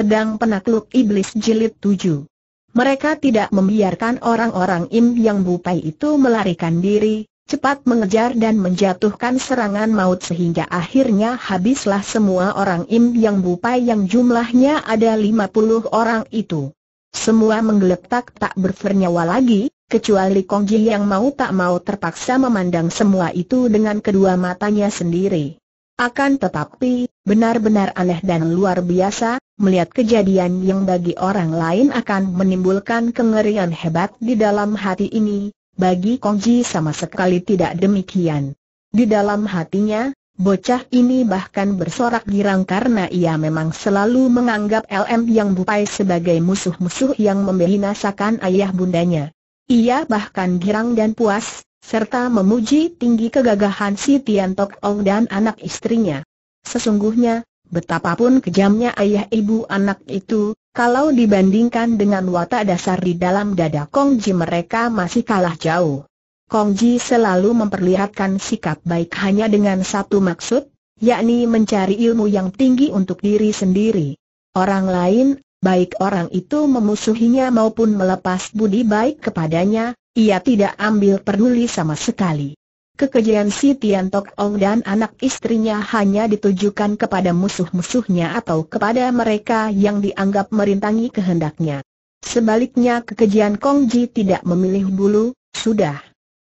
Pedang Penakluk Iblis Jilid 7 Mereka tidak membiarkan orang-orang Im yang bupai itu melarikan diri, cepat mengejar dan menjatuhkan serangan maut sehingga akhirnya habislah semua orang Im yang bupai yang jumlahnya ada 50 orang itu. Semua menggeletak tak bernyawa lagi, kecuali Kong Ji yang mau tak mau terpaksa memandang semua itu dengan kedua matanya sendiri. Akan tetapi, benar-benar aneh dan luar biasa, melihat kejadian yang bagi orang lain akan menimbulkan kengerian hebat di dalam hati ini, bagi Kongji sama sekali tidak demikian. Di dalam hatinya, bocah ini bahkan bersorak girang karena ia memang selalu menganggap LM yang bupai sebagai musuh-musuh yang membinasakan ayah bundanya. Ia bahkan girang dan puas, serta memuji tinggi kegagahan si Tian Tok Ong dan anak istrinya. Sesungguhnya, betapapun kejamnya ayah ibu anak itu, kalau dibandingkan dengan watak dasar di dalam dada Kong Ji mereka masih kalah jauh. Kong Ji selalu memperlihatkan sikap baik hanya dengan satu maksud, yakni mencari ilmu yang tinggi untuk diri sendiri. Orang lain, baik orang itu memusuhinya maupun melepas budi baik kepadanya, ia tidak ambil peduli sama sekali kekejian si Tian Tok Ong dan anak istrinya hanya ditujukan kepada musuh-musuhnya atau kepada mereka yang dianggap merintangi kehendaknya. Sebaliknya kekejian Kong Ji tidak memilih bulu, sudah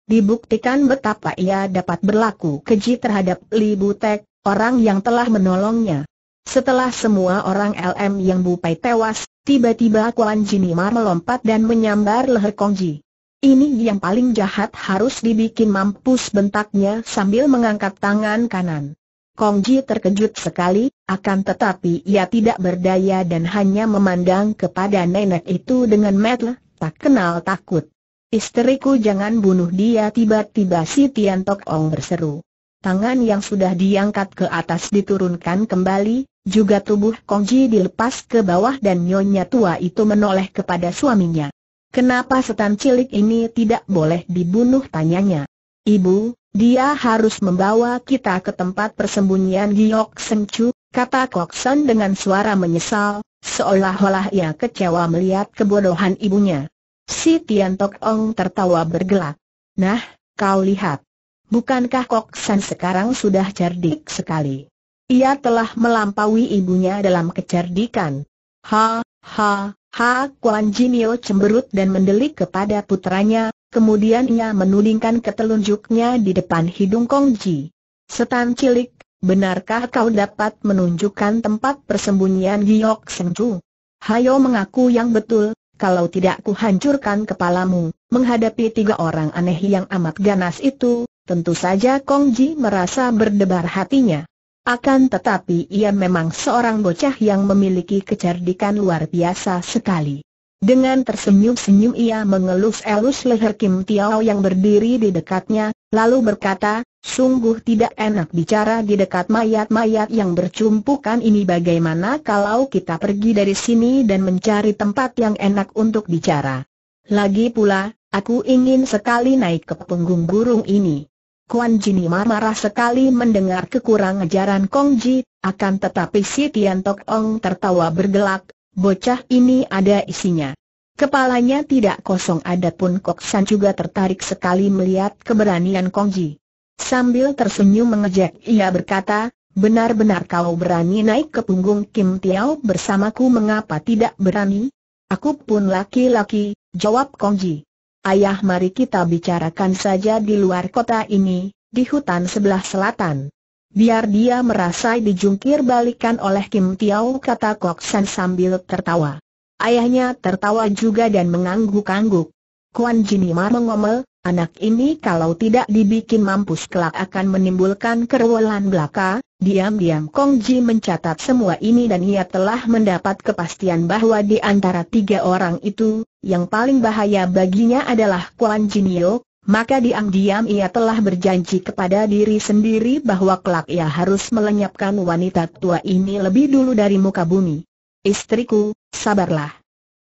dibuktikan betapa ia dapat berlaku keji terhadap Li Butek, orang yang telah menolongnya. Setelah semua orang LM yang bupai tewas, tiba-tiba Kuan Jinimar melompat dan menyambar leher Kongji. Ini yang paling jahat harus dibikin mampus bentaknya sambil mengangkat tangan kanan. Kongji terkejut sekali, akan tetapi ia tidak berdaya dan hanya memandang kepada nenek itu dengan metel, tak kenal takut. Isteriku jangan bunuh dia tiba-tiba si Tian Tok Ong berseru. Tangan yang sudah diangkat ke atas diturunkan kembali, juga tubuh Kongji dilepas ke bawah dan nyonya tua itu menoleh kepada suaminya. Kenapa setan cilik ini tidak boleh dibunuh tanyanya? Ibu, dia harus membawa kita ke tempat persembunyian Giok Sencu, kata Kokson dengan suara menyesal, seolah-olah ia kecewa melihat kebodohan ibunya. Si Tian Tok Ong tertawa bergelak. Nah, kau lihat. Bukankah Koksan sekarang sudah cerdik sekali? Ia telah melampaui ibunya dalam kecerdikan. Ha, ha, Ha Kuan Jinio cemberut dan mendelik kepada putranya, kemudian ia menudingkan ketelunjuknya di depan hidung Kong Ji. Setan cilik, benarkah kau dapat menunjukkan tempat persembunyian Giyok Seng Chu? Hayo mengaku yang betul, kalau tidak kuhancurkan kepalamu, menghadapi tiga orang aneh yang amat ganas itu, tentu saja Kong Ji merasa berdebar hatinya. Akan tetapi ia memang seorang bocah yang memiliki kecerdikan luar biasa sekali. Dengan tersenyum-senyum ia mengelus-elus leher Kim Tiao yang berdiri di dekatnya, lalu berkata, sungguh tidak enak bicara di dekat mayat-mayat yang bercumpukan ini bagaimana kalau kita pergi dari sini dan mencari tempat yang enak untuk bicara. Lagi pula, aku ingin sekali naik ke punggung burung ini. Kuan Jinima marah sekali mendengar kekurang ajaran Kong Ji, akan tetapi si Tian Tok Ong tertawa bergelak, bocah ini ada isinya. Kepalanya tidak kosong adapun Kok San juga tertarik sekali melihat keberanian Kong Ji. Sambil tersenyum mengejek ia berkata, benar-benar kau berani naik ke punggung Kim Tiao bersamaku mengapa tidak berani? Aku pun laki-laki, jawab Kong Ji. Ayah mari kita bicarakan saja di luar kota ini, di hutan sebelah selatan. Biar dia merasa dijungkir balikan oleh Kim Tiao kata Kok San sambil tertawa. Ayahnya tertawa juga dan mengangguk-angguk. Kuan Jinimar mengomel, Anak ini kalau tidak dibikin mampus kelak akan menimbulkan kerewelan belaka, diam-diam Kong Ji mencatat semua ini dan ia telah mendapat kepastian bahwa di antara tiga orang itu, yang paling bahaya baginya adalah Kuan Jin Jinio, maka diam-diam ia telah berjanji kepada diri sendiri bahwa kelak ia harus melenyapkan wanita tua ini lebih dulu dari muka bumi. Istriku, sabarlah.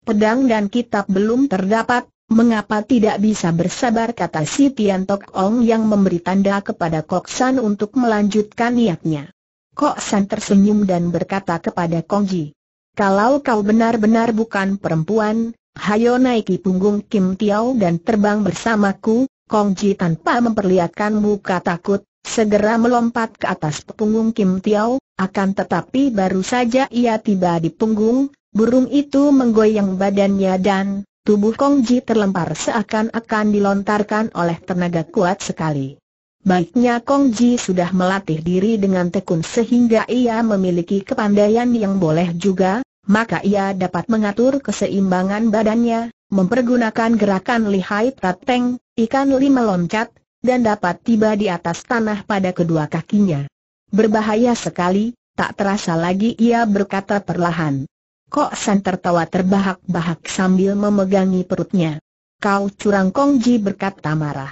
Pedang dan kitab belum terdapat, Mengapa tidak bisa bersabar kata si Tian Tok Ong yang memberi tanda kepada Kok San untuk melanjutkan niatnya. Kok San tersenyum dan berkata kepada Kong Ji. Kalau kau benar-benar bukan perempuan, hayo naiki punggung Kim Tiao dan terbang bersamaku, Kong Ji tanpa memperlihatkan muka takut, segera melompat ke atas punggung Kim Tiao, akan tetapi baru saja ia tiba di punggung, burung itu menggoyang badannya dan Tubuh Kong Ji terlempar seakan-akan dilontarkan oleh tenaga kuat sekali. Baiknya Kong Ji sudah melatih diri dengan tekun sehingga ia memiliki kepandaian yang boleh juga, maka ia dapat mengatur keseimbangan badannya, mempergunakan gerakan lihai tateng, ikan lima meloncat, dan dapat tiba di atas tanah pada kedua kakinya. Berbahaya sekali, tak terasa lagi ia berkata perlahan. Kok San tertawa terbahak-bahak sambil memegangi perutnya. Kau curang Kong Ji berkata marah.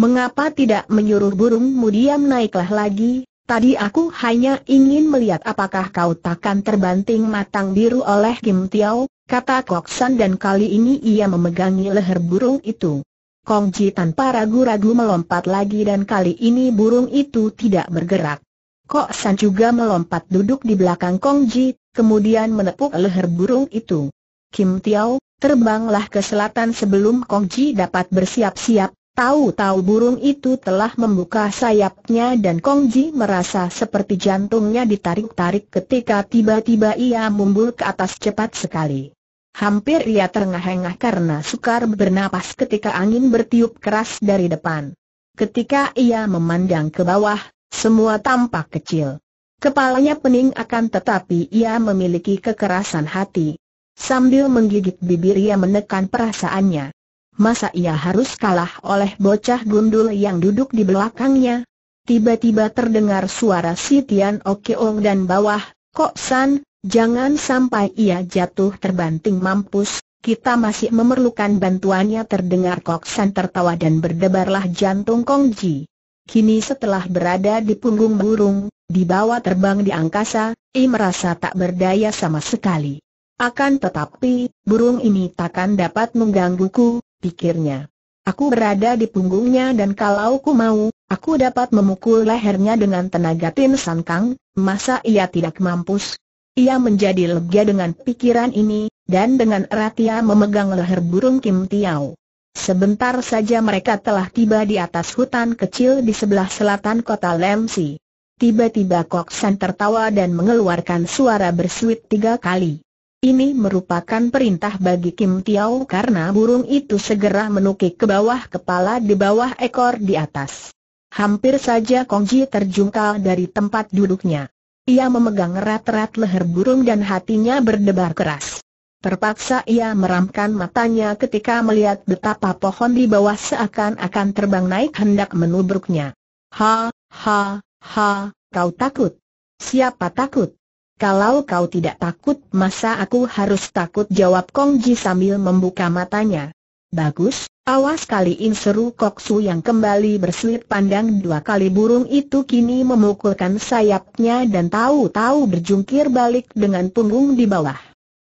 Mengapa tidak menyuruh burungmu diam naiklah lagi? Tadi aku hanya ingin melihat apakah kau takkan terbanting matang biru oleh Kim Tiao, kata Kok San dan kali ini ia memegangi leher burung itu. Kong Ji tanpa ragu-ragu melompat lagi dan kali ini burung itu tidak bergerak. Kok San juga melompat duduk di belakang Kong Ji kemudian menepuk leher burung itu. Kim Tiao, terbanglah ke selatan sebelum Kong Ji dapat bersiap-siap, tahu-tahu burung itu telah membuka sayapnya dan Kong Ji merasa seperti jantungnya ditarik-tarik ketika tiba-tiba ia mumbul ke atas cepat sekali. Hampir ia terengah-engah karena sukar bernapas ketika angin bertiup keras dari depan. Ketika ia memandang ke bawah, semua tampak kecil. Kepalanya pening akan tetapi ia memiliki kekerasan hati. Sambil menggigit bibir ia menekan perasaannya. Masa ia harus kalah oleh bocah gundul yang duduk di belakangnya? Tiba-tiba terdengar suara si Tian Okeong dan bawah, Kok San, jangan sampai ia jatuh terbanting mampus, kita masih memerlukan bantuannya terdengar Kok San tertawa dan berdebarlah jantung Kong Ji. Kini setelah berada di punggung burung, di bawah terbang di angkasa, I merasa tak berdaya sama sekali. Akan tetapi, burung ini takkan dapat menggangguku, pikirnya. Aku berada di punggungnya dan kalau ku mau, aku dapat memukul lehernya dengan tenaga Tin sangkang, masa ia tidak mampus? Ia menjadi lega dengan pikiran ini, dan dengan erat ia memegang leher burung Kim Tiao. Sebentar saja mereka telah tiba di atas hutan kecil di sebelah selatan kota Lemsi. Tiba-tiba Kok San tertawa dan mengeluarkan suara bersuit tiga kali. Ini merupakan perintah bagi Kim Tiao karena burung itu segera menukik ke bawah kepala di bawah ekor di atas. Hampir saja Kongji terjungkal dari tempat duduknya. Ia memegang erat-erat leher burung dan hatinya berdebar keras. Terpaksa ia meramkan matanya ketika melihat betapa pohon di bawah seakan-akan terbang naik hendak menubruknya. Ha, ha, ha, kau takut? Siapa takut? Kalau kau tidak takut masa aku harus takut jawab Kong Ji sambil membuka matanya. Bagus, awas kali ini seru Kok Su yang kembali berselip pandang dua kali burung itu kini memukulkan sayapnya dan tahu-tahu berjungkir balik dengan punggung di bawah.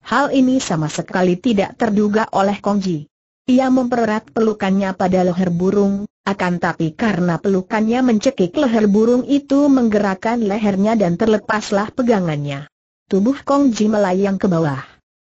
Hal ini sama sekali tidak terduga oleh Kongji. Ia mempererat pelukannya pada leher burung, akan tapi karena pelukannya mencekik leher burung itu menggerakkan lehernya dan terlepaslah pegangannya. Tubuh Kongji melayang ke bawah.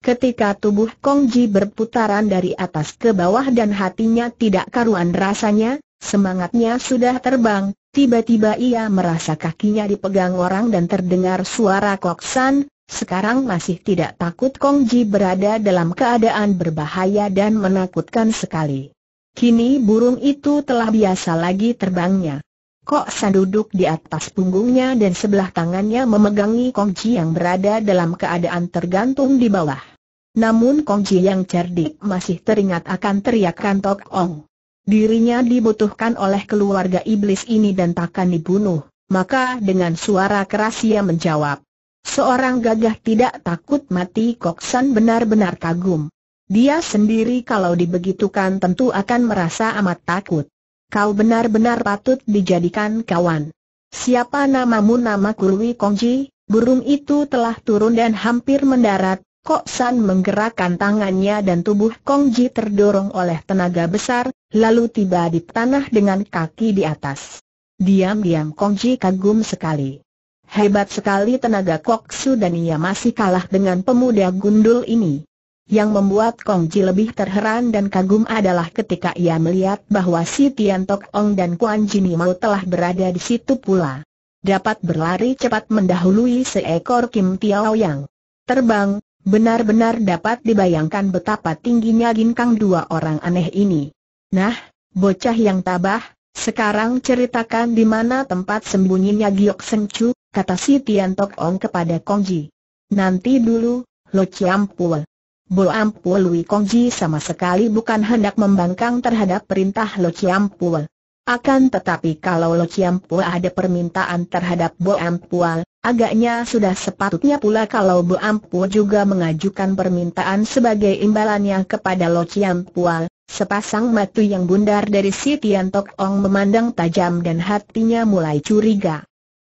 Ketika tubuh Kongji berputaran dari atas ke bawah dan hatinya tidak karuan rasanya, semangatnya sudah terbang, tiba-tiba ia merasa kakinya dipegang orang dan terdengar suara koksan, sekarang masih tidak takut Kong Ji berada dalam keadaan berbahaya dan menakutkan sekali. Kini burung itu telah biasa lagi terbangnya. Kok San duduk di atas punggungnya dan sebelah tangannya memegangi Kong Ji yang berada dalam keadaan tergantung di bawah. Namun Kong Ji yang cerdik masih teringat akan teriakan Tok Ong. Dirinya dibutuhkan oleh keluarga iblis ini dan takkan dibunuh, maka dengan suara keras ia menjawab. Seorang gagah tidak takut mati San benar-benar kagum. Dia sendiri kalau dibegitukan tentu akan merasa amat takut. Kau benar-benar patut dijadikan kawan. Siapa namamu nama Kurwi Kongji? Burung itu telah turun dan hampir mendarat. Kok San menggerakkan tangannya dan tubuh Kongji terdorong oleh tenaga besar, lalu tiba di tanah dengan kaki di atas. Diam-diam Kongji kagum sekali. Hebat sekali tenaga Koksu dan ia masih kalah dengan pemuda gundul ini. Yang membuat Kongji lebih terheran dan kagum adalah ketika ia melihat bahwa si Tian Tok Ong dan Kuan Jini Mao telah berada di situ pula. Dapat berlari cepat mendahului seekor Kim Tiao Yang. Terbang, benar-benar dapat dibayangkan betapa tingginya ginkang dua orang aneh ini. Nah, bocah yang tabah, sekarang ceritakan di mana tempat sembunyinya Giok Sencu, kata si Tian Tok Ong kepada Kongji. Nanti dulu, Lo Chiam Pua. Bo Ampua Lui Kongji sama sekali bukan hendak membangkang terhadap perintah Lo Chiam Pua. Akan tetapi kalau Lo Chiam Pua ada permintaan terhadap Bo Ampua, agaknya sudah sepatutnya pula kalau Bo Ampua juga mengajukan permintaan sebagai imbalannya kepada Lo Chiam Pua. Sepasang matu yang bundar dari si Tian Tok Ong memandang tajam dan hatinya mulai curiga.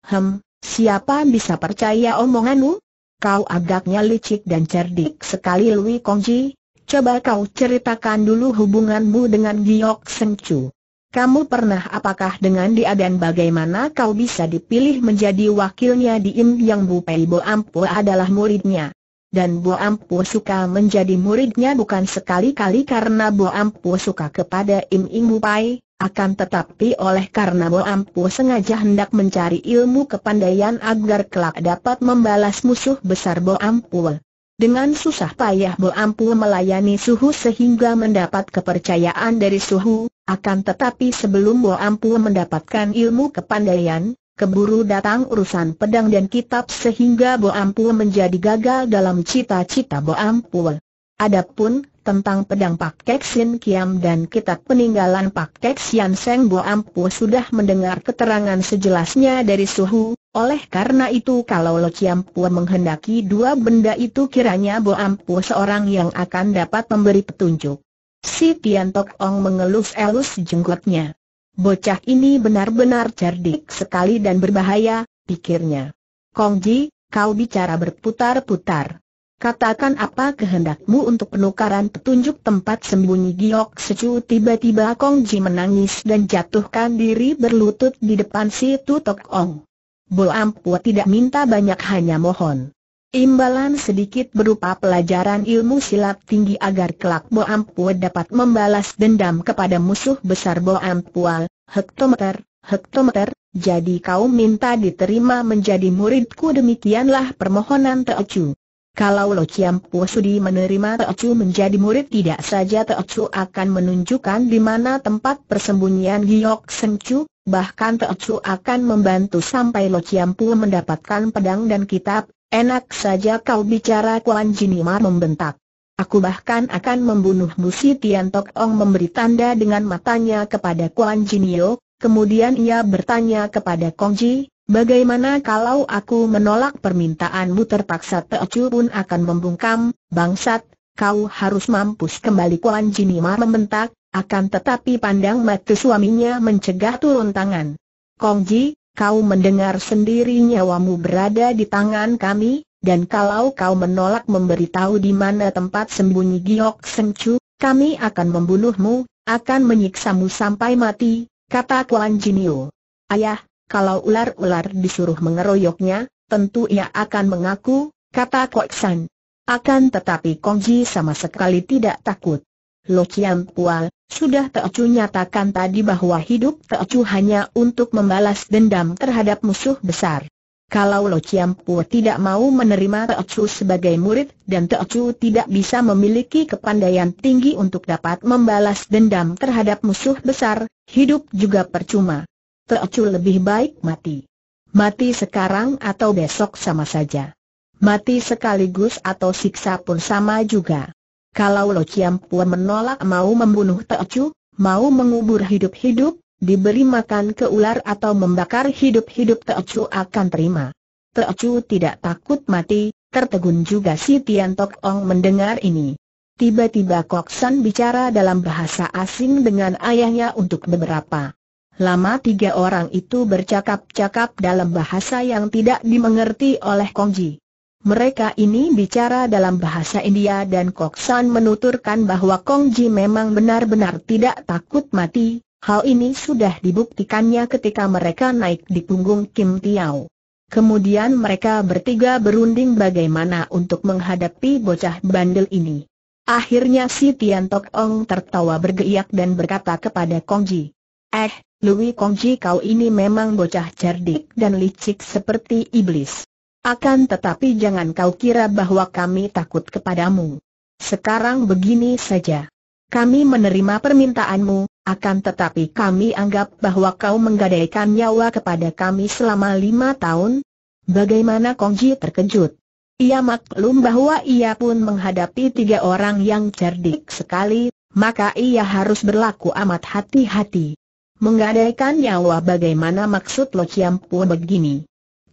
Hem, Siapa bisa percaya omonganmu? Kau agaknya licik dan cerdik sekali Lui Kongji. Coba kau ceritakan dulu hubunganmu dengan Giok Sencu. Kamu pernah apakah dengan dia dan bagaimana kau bisa dipilih menjadi wakilnya di Im Yang Bu Pei Bo Ampu adalah muridnya. Dan Bu Ampu suka menjadi muridnya bukan sekali-kali karena Bu Ampu suka kepada Im Ing Bu Pai, akan tetapi oleh karena Bo Ampu sengaja hendak mencari ilmu kepandaian agar kelak dapat membalas musuh besar Bo Ampu. Dengan susah payah Bo Ampu melayani Suhu sehingga mendapat kepercayaan dari Suhu, akan tetapi sebelum Bo Ampu mendapatkan ilmu kepandaian, keburu datang urusan pedang dan kitab sehingga Bo Ampu menjadi gagal dalam cita-cita Bo Ampu. Adapun tentang pedang Pak Kek Kiam dan kitab peninggalan Pak Kek Sian Seng Bo Ampu sudah mendengar keterangan sejelasnya dari Suhu, oleh karena itu kalau Lo Chiam Pu menghendaki dua benda itu kiranya Bo Ampu seorang yang akan dapat memberi petunjuk. Si Tian Tok Ong mengelus-elus jenggotnya. Bocah ini benar-benar cerdik sekali dan berbahaya, pikirnya. Kongji, kau bicara berputar-putar. Katakan apa kehendakmu untuk penukaran petunjuk tempat sembunyi Giok Secu tiba-tiba Kong Ji menangis dan jatuhkan diri berlutut di depan si Tutok Ong. Bo Ampua tidak minta banyak hanya mohon. Imbalan sedikit berupa pelajaran ilmu silat tinggi agar kelak Bo Ampua dapat membalas dendam kepada musuh besar Bo Ampua, hektometer, hektometer, jadi kau minta diterima menjadi muridku demikianlah permohonan Teocu. Kalau Lo Chiam sudah Sudi menerima Teocu menjadi murid tidak saja Teocu akan menunjukkan di mana tempat persembunyian Giyok Seng Chu, bahkan Teocu akan membantu sampai Lo Chiam mendapatkan pedang dan kitab, enak saja kau bicara Kuan Jinimar membentak. Aku bahkan akan membunuh Musi Tian Tok Ong memberi tanda dengan matanya kepada Kuan Jinio, kemudian ia bertanya kepada Kong Ji, Bagaimana kalau aku menolak permintaanmu terpaksa Teocu pun akan membungkam, bangsat, kau harus mampus kembali Kuan Jinima membentak, akan tetapi pandang mata suaminya mencegah turun tangan. Kongji, kau mendengar sendiri nyawamu berada di tangan kami, dan kalau kau menolak memberitahu di mana tempat sembunyi Giok Chu, kami akan membunuhmu, akan menyiksamu sampai mati, kata Kuan Jinio. Ayah, kalau ular-ular disuruh mengeroyoknya, tentu ia akan mengaku, kata Koksan. Akan tetapi Kongji sama sekali tidak takut. Lo Chiam Pual, sudah Teocu nyatakan tadi bahwa hidup Teocu hanya untuk membalas dendam terhadap musuh besar. Kalau Lo Chiam Pual tidak mau menerima Teocu sebagai murid dan Teocu tidak bisa memiliki kepandaian tinggi untuk dapat membalas dendam terhadap musuh besar, hidup juga percuma. Teocu lebih baik mati. Mati sekarang atau besok sama saja. Mati sekaligus atau siksa pun sama juga. Kalau Lo Chiam Pua menolak mau membunuh Teocu, mau mengubur hidup-hidup, diberi makan ke ular atau membakar hidup-hidup Teocu akan terima. Teocu tidak takut mati, tertegun juga si Tian Tok Ong mendengar ini. Tiba-tiba Koksan bicara dalam bahasa asing dengan ayahnya untuk beberapa Lama tiga orang itu bercakap-cakap dalam bahasa yang tidak dimengerti oleh Kongji. Mereka ini bicara dalam bahasa India dan Koksan menuturkan bahwa Kongji memang benar-benar tidak takut mati, hal ini sudah dibuktikannya ketika mereka naik di punggung Kim Tiao. Kemudian mereka bertiga berunding bagaimana untuk menghadapi bocah bandel ini. Akhirnya si Tian Tok Ong tertawa bergeyak dan berkata kepada Kongji, Eh, Lui Kongji kau ini memang bocah cerdik dan licik seperti iblis. Akan tetapi jangan kau kira bahwa kami takut kepadamu. Sekarang begini saja. Kami menerima permintaanmu, akan tetapi kami anggap bahwa kau menggadaikan nyawa kepada kami selama lima tahun. Bagaimana Kongji terkejut? Ia maklum bahwa ia pun menghadapi tiga orang yang cerdik sekali, maka ia harus berlaku amat hati-hati menggadaikan nyawa bagaimana maksud Lo Chiam Pu begini?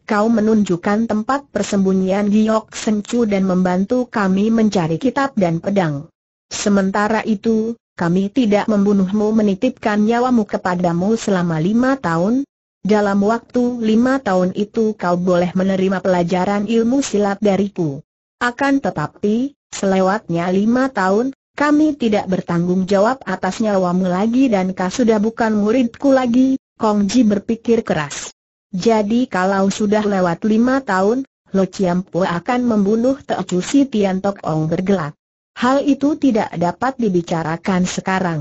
Kau menunjukkan tempat persembunyian Giok Sencu dan membantu kami mencari kitab dan pedang. Sementara itu, kami tidak membunuhmu menitipkan nyawamu kepadamu selama lima tahun, dalam waktu lima tahun itu kau boleh menerima pelajaran ilmu silat dariku. Akan tetapi, selewatnya lima tahun, kami tidak bertanggung jawab atas nyawamu lagi dan kau sudah bukan muridku lagi, Kong Ji berpikir keras. Jadi kalau sudah lewat lima tahun, Lo Chiampo akan membunuh Teocu si Tian Tok Ong bergelak. Hal itu tidak dapat dibicarakan sekarang.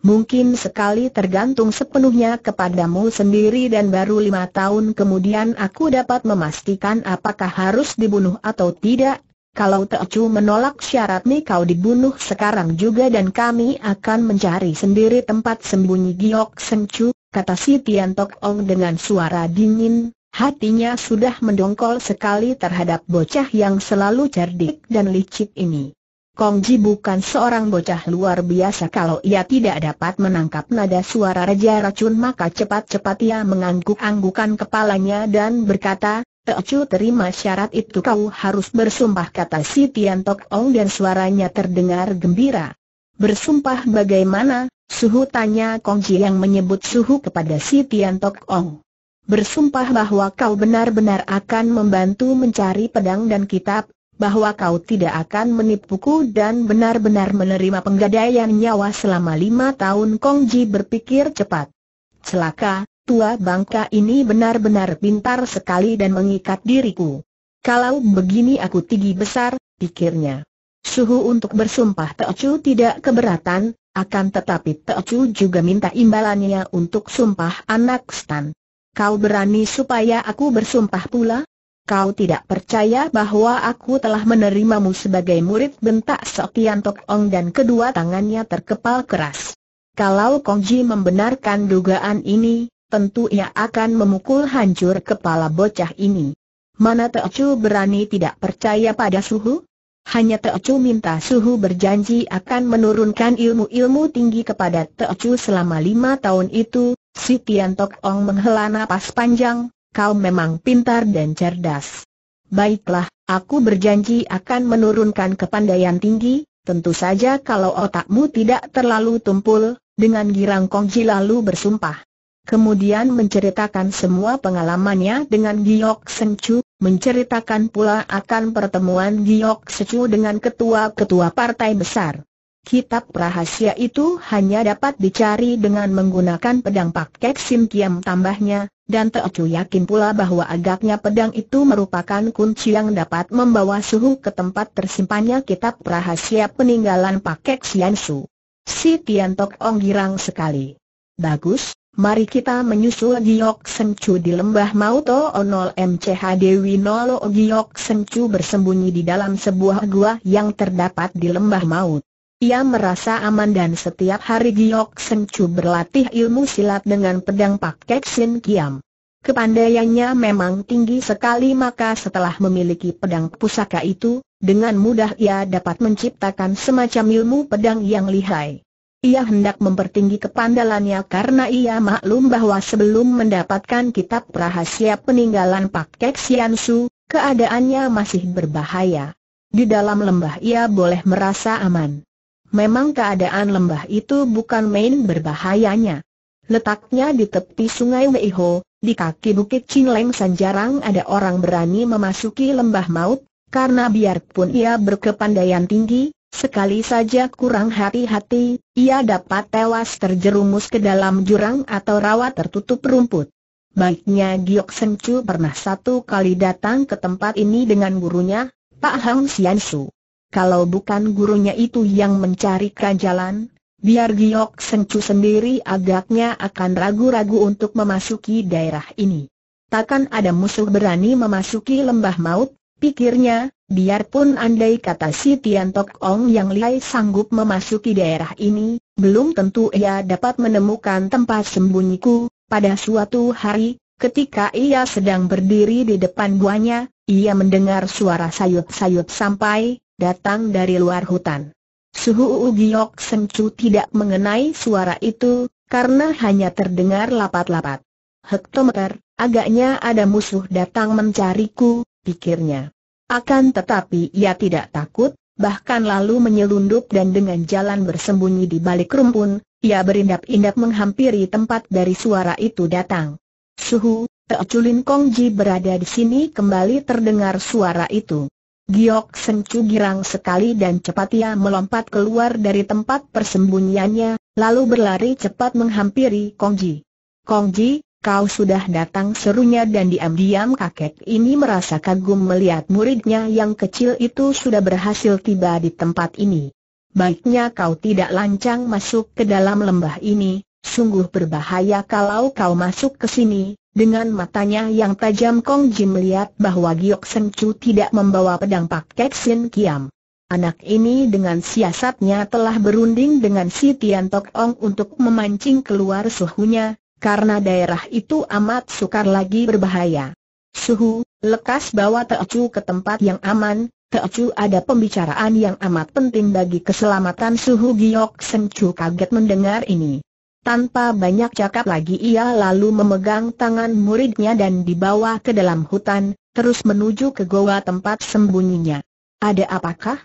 Mungkin sekali tergantung sepenuhnya kepadamu sendiri dan baru lima tahun kemudian aku dapat memastikan apakah harus dibunuh atau tidak, kalau Teocu menolak syarat ni kau dibunuh sekarang juga dan kami akan mencari sendiri tempat sembunyi Giok Sengcu, kata si Tian Tok Ong dengan suara dingin, hatinya sudah mendongkol sekali terhadap bocah yang selalu cerdik dan licik ini. Kong Ji bukan seorang bocah luar biasa kalau ia tidak dapat menangkap nada suara Raja Racun maka cepat-cepat ia mengangguk-anggukan kepalanya dan berkata, Teocu terima syarat itu kau harus bersumpah kata si Tian Tok Ong dan suaranya terdengar gembira. Bersumpah bagaimana? Suhu tanya Kong Ji yang menyebut Suhu kepada si Tian Tok Ong. Bersumpah bahwa kau benar-benar akan membantu mencari pedang dan kitab, bahwa kau tidak akan menipuku dan benar-benar menerima penggadaian nyawa selama lima tahun Kong Ji berpikir cepat. Celaka, tua bangka ini benar-benar pintar sekali dan mengikat diriku. Kalau begini aku tinggi besar, pikirnya. Suhu untuk bersumpah Teocu tidak keberatan, akan tetapi Teocu juga minta imbalannya untuk sumpah anak stan. Kau berani supaya aku bersumpah pula? Kau tidak percaya bahwa aku telah menerimamu sebagai murid bentak Sokian Tok Ong dan kedua tangannya terkepal keras. Kalau Kongji membenarkan dugaan ini, tentu ia akan memukul hancur kepala bocah ini. Mana Teocu berani tidak percaya pada suhu? Hanya Teocu minta suhu berjanji akan menurunkan ilmu-ilmu tinggi kepada Teocu selama lima tahun itu, si Tian Tok Ong menghela napas panjang, kau memang pintar dan cerdas. Baiklah, aku berjanji akan menurunkan kepandaian tinggi, tentu saja kalau otakmu tidak terlalu tumpul, dengan girang Kongji lalu bersumpah. Kemudian menceritakan semua pengalamannya dengan Giok Senchu, menceritakan pula akan pertemuan Giok Senchu dengan ketua-ketua partai besar. Kitab rahasia itu hanya dapat dicari dengan menggunakan pedang Pak Sim Kiam tambahnya, dan Teocu yakin pula bahwa agaknya pedang itu merupakan kunci yang dapat membawa suhu ke tempat tersimpannya kitab rahasia peninggalan Pak Kek Sian Su. Si Tian Tok Ong girang sekali. Bagus, Mari kita menyusul Giok Sencu di lembah Mauto O0 MCH Dewi Nolo Giok Sencu bersembunyi di dalam sebuah gua yang terdapat di lembah Maut. Ia merasa aman dan setiap hari Giok Sencu berlatih ilmu silat dengan pedang pakai Sin Kiam. Kepandaiannya memang tinggi sekali maka setelah memiliki pedang pusaka itu, dengan mudah ia dapat menciptakan semacam ilmu pedang yang lihai. Ia hendak mempertinggi kepandalannya karena ia maklum bahwa sebelum mendapatkan kitab rahasia peninggalan Pak Kek Sian Su, keadaannya masih berbahaya. Di dalam lembah ia boleh merasa aman. Memang keadaan lembah itu bukan main berbahayanya. Letaknya di tepi sungai Weiho, di kaki bukit Cingleng Sanjarang ada orang berani memasuki lembah maut, karena biarpun ia berkepandaian tinggi, Sekali saja kurang hati-hati, ia dapat tewas terjerumus ke dalam jurang atau rawa tertutup rumput. Baiknya Giok Sencu pernah satu kali datang ke tempat ini dengan gurunya, Pak Hang Xiansu. Kalau bukan gurunya itu yang mencarikan jalan, biar Giok Sencu sendiri agaknya akan ragu-ragu untuk memasuki daerah ini. Takkan ada musuh berani memasuki lembah maut, Pikirnya, biarpun andai kata si Tian Tok Ong yang lihai sanggup memasuki daerah ini, belum tentu ia dapat menemukan tempat sembunyiku. Pada suatu hari, ketika ia sedang berdiri di depan guanya, ia mendengar suara sayup-sayup sampai datang dari luar hutan. Suhu Ugiok Sencu tidak mengenai suara itu, karena hanya terdengar lapat-lapat. Hektometer, agaknya ada musuh datang mencariku, pikirnya. Akan tetapi ia tidak takut, bahkan lalu menyelundup dan dengan jalan bersembunyi di balik rumpun, ia berindap-indap menghampiri tempat dari suara itu datang. Suhu, Teoculin Kongji berada di sini kembali terdengar suara itu. Giok Sencu girang sekali dan cepat ia melompat keluar dari tempat persembunyiannya, lalu berlari cepat menghampiri Kongji. Kongji, Kau sudah datang serunya dan diam-diam kakek ini merasa kagum melihat muridnya yang kecil itu sudah berhasil tiba di tempat ini. Baiknya kau tidak lancang masuk ke dalam lembah ini, sungguh berbahaya kalau kau masuk ke sini. Dengan matanya yang tajam Kong Jim melihat bahwa Giok Sen Chu tidak membawa pedang Pak Kek Sin Kiam. Anak ini dengan siasatnya telah berunding dengan si Tian Tok Ong untuk memancing keluar suhunya, karena daerah itu amat sukar lagi berbahaya. Suhu, lekas bawa Teocu ke tempat yang aman, Teocu ada pembicaraan yang amat penting bagi keselamatan Suhu Giok Sencu kaget mendengar ini. Tanpa banyak cakap lagi ia lalu memegang tangan muridnya dan dibawa ke dalam hutan, terus menuju ke goa tempat sembunyinya. Ada apakah?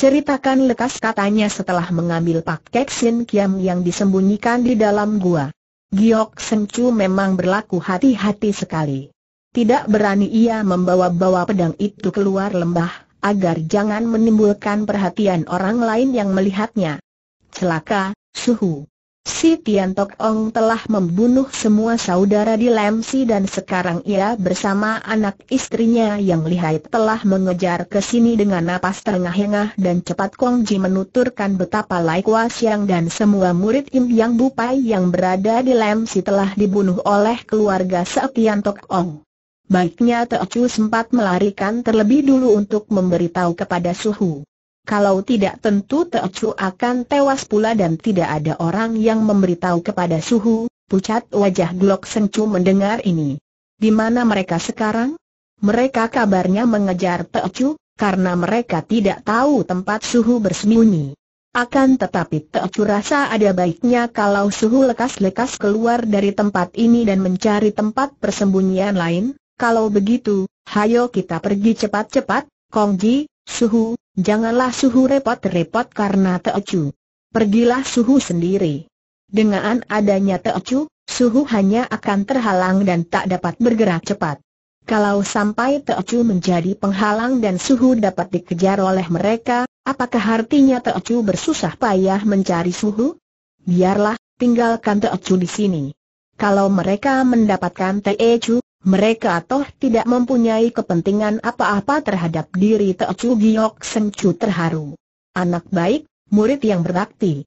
Ceritakan lekas katanya setelah mengambil Pak Keksin Kiam yang disembunyikan di dalam gua. Giok Sencu memang berlaku hati-hati sekali. Tidak berani ia membawa-bawa pedang itu keluar lembah, agar jangan menimbulkan perhatian orang lain yang melihatnya. Celaka, suhu. Si Tian Tok Ong telah membunuh semua saudara di Si dan sekarang ia bersama anak istrinya yang lihai telah mengejar ke sini dengan napas terengah-engah dan cepat Kong Ji menuturkan betapa Lai Kwa Siang dan semua murid Im Yang Bupai yang berada di Si telah dibunuh oleh keluarga Se Tian Tok Ong. Baiknya Chu sempat melarikan terlebih dulu untuk memberitahu kepada Suhu. Kalau tidak tentu Teocu akan tewas pula dan tidak ada orang yang memberitahu kepada Suhu, pucat wajah Glock Sencu mendengar ini. Di mana mereka sekarang? Mereka kabarnya mengejar Teocu, karena mereka tidak tahu tempat Suhu bersembunyi. Akan tetapi Teocu rasa ada baiknya kalau Suhu lekas-lekas keluar dari tempat ini dan mencari tempat persembunyian lain, kalau begitu, hayo kita pergi cepat-cepat, Kongji, Suhu, janganlah Suhu repot-repot karena Teocu. Pergilah Suhu sendiri. Dengan adanya Teocu, Suhu hanya akan terhalang dan tak dapat bergerak cepat. Kalau sampai Teocu menjadi penghalang dan Suhu dapat dikejar oleh mereka, apakah artinya Teocu bersusah payah mencari Suhu? Biarlah, tinggalkan Teocu di sini. Kalau mereka mendapatkan Teocu, mereka toh tidak mempunyai kepentingan apa-apa terhadap diri Teocu Giok Sencu terharu. Anak baik, murid yang berbakti.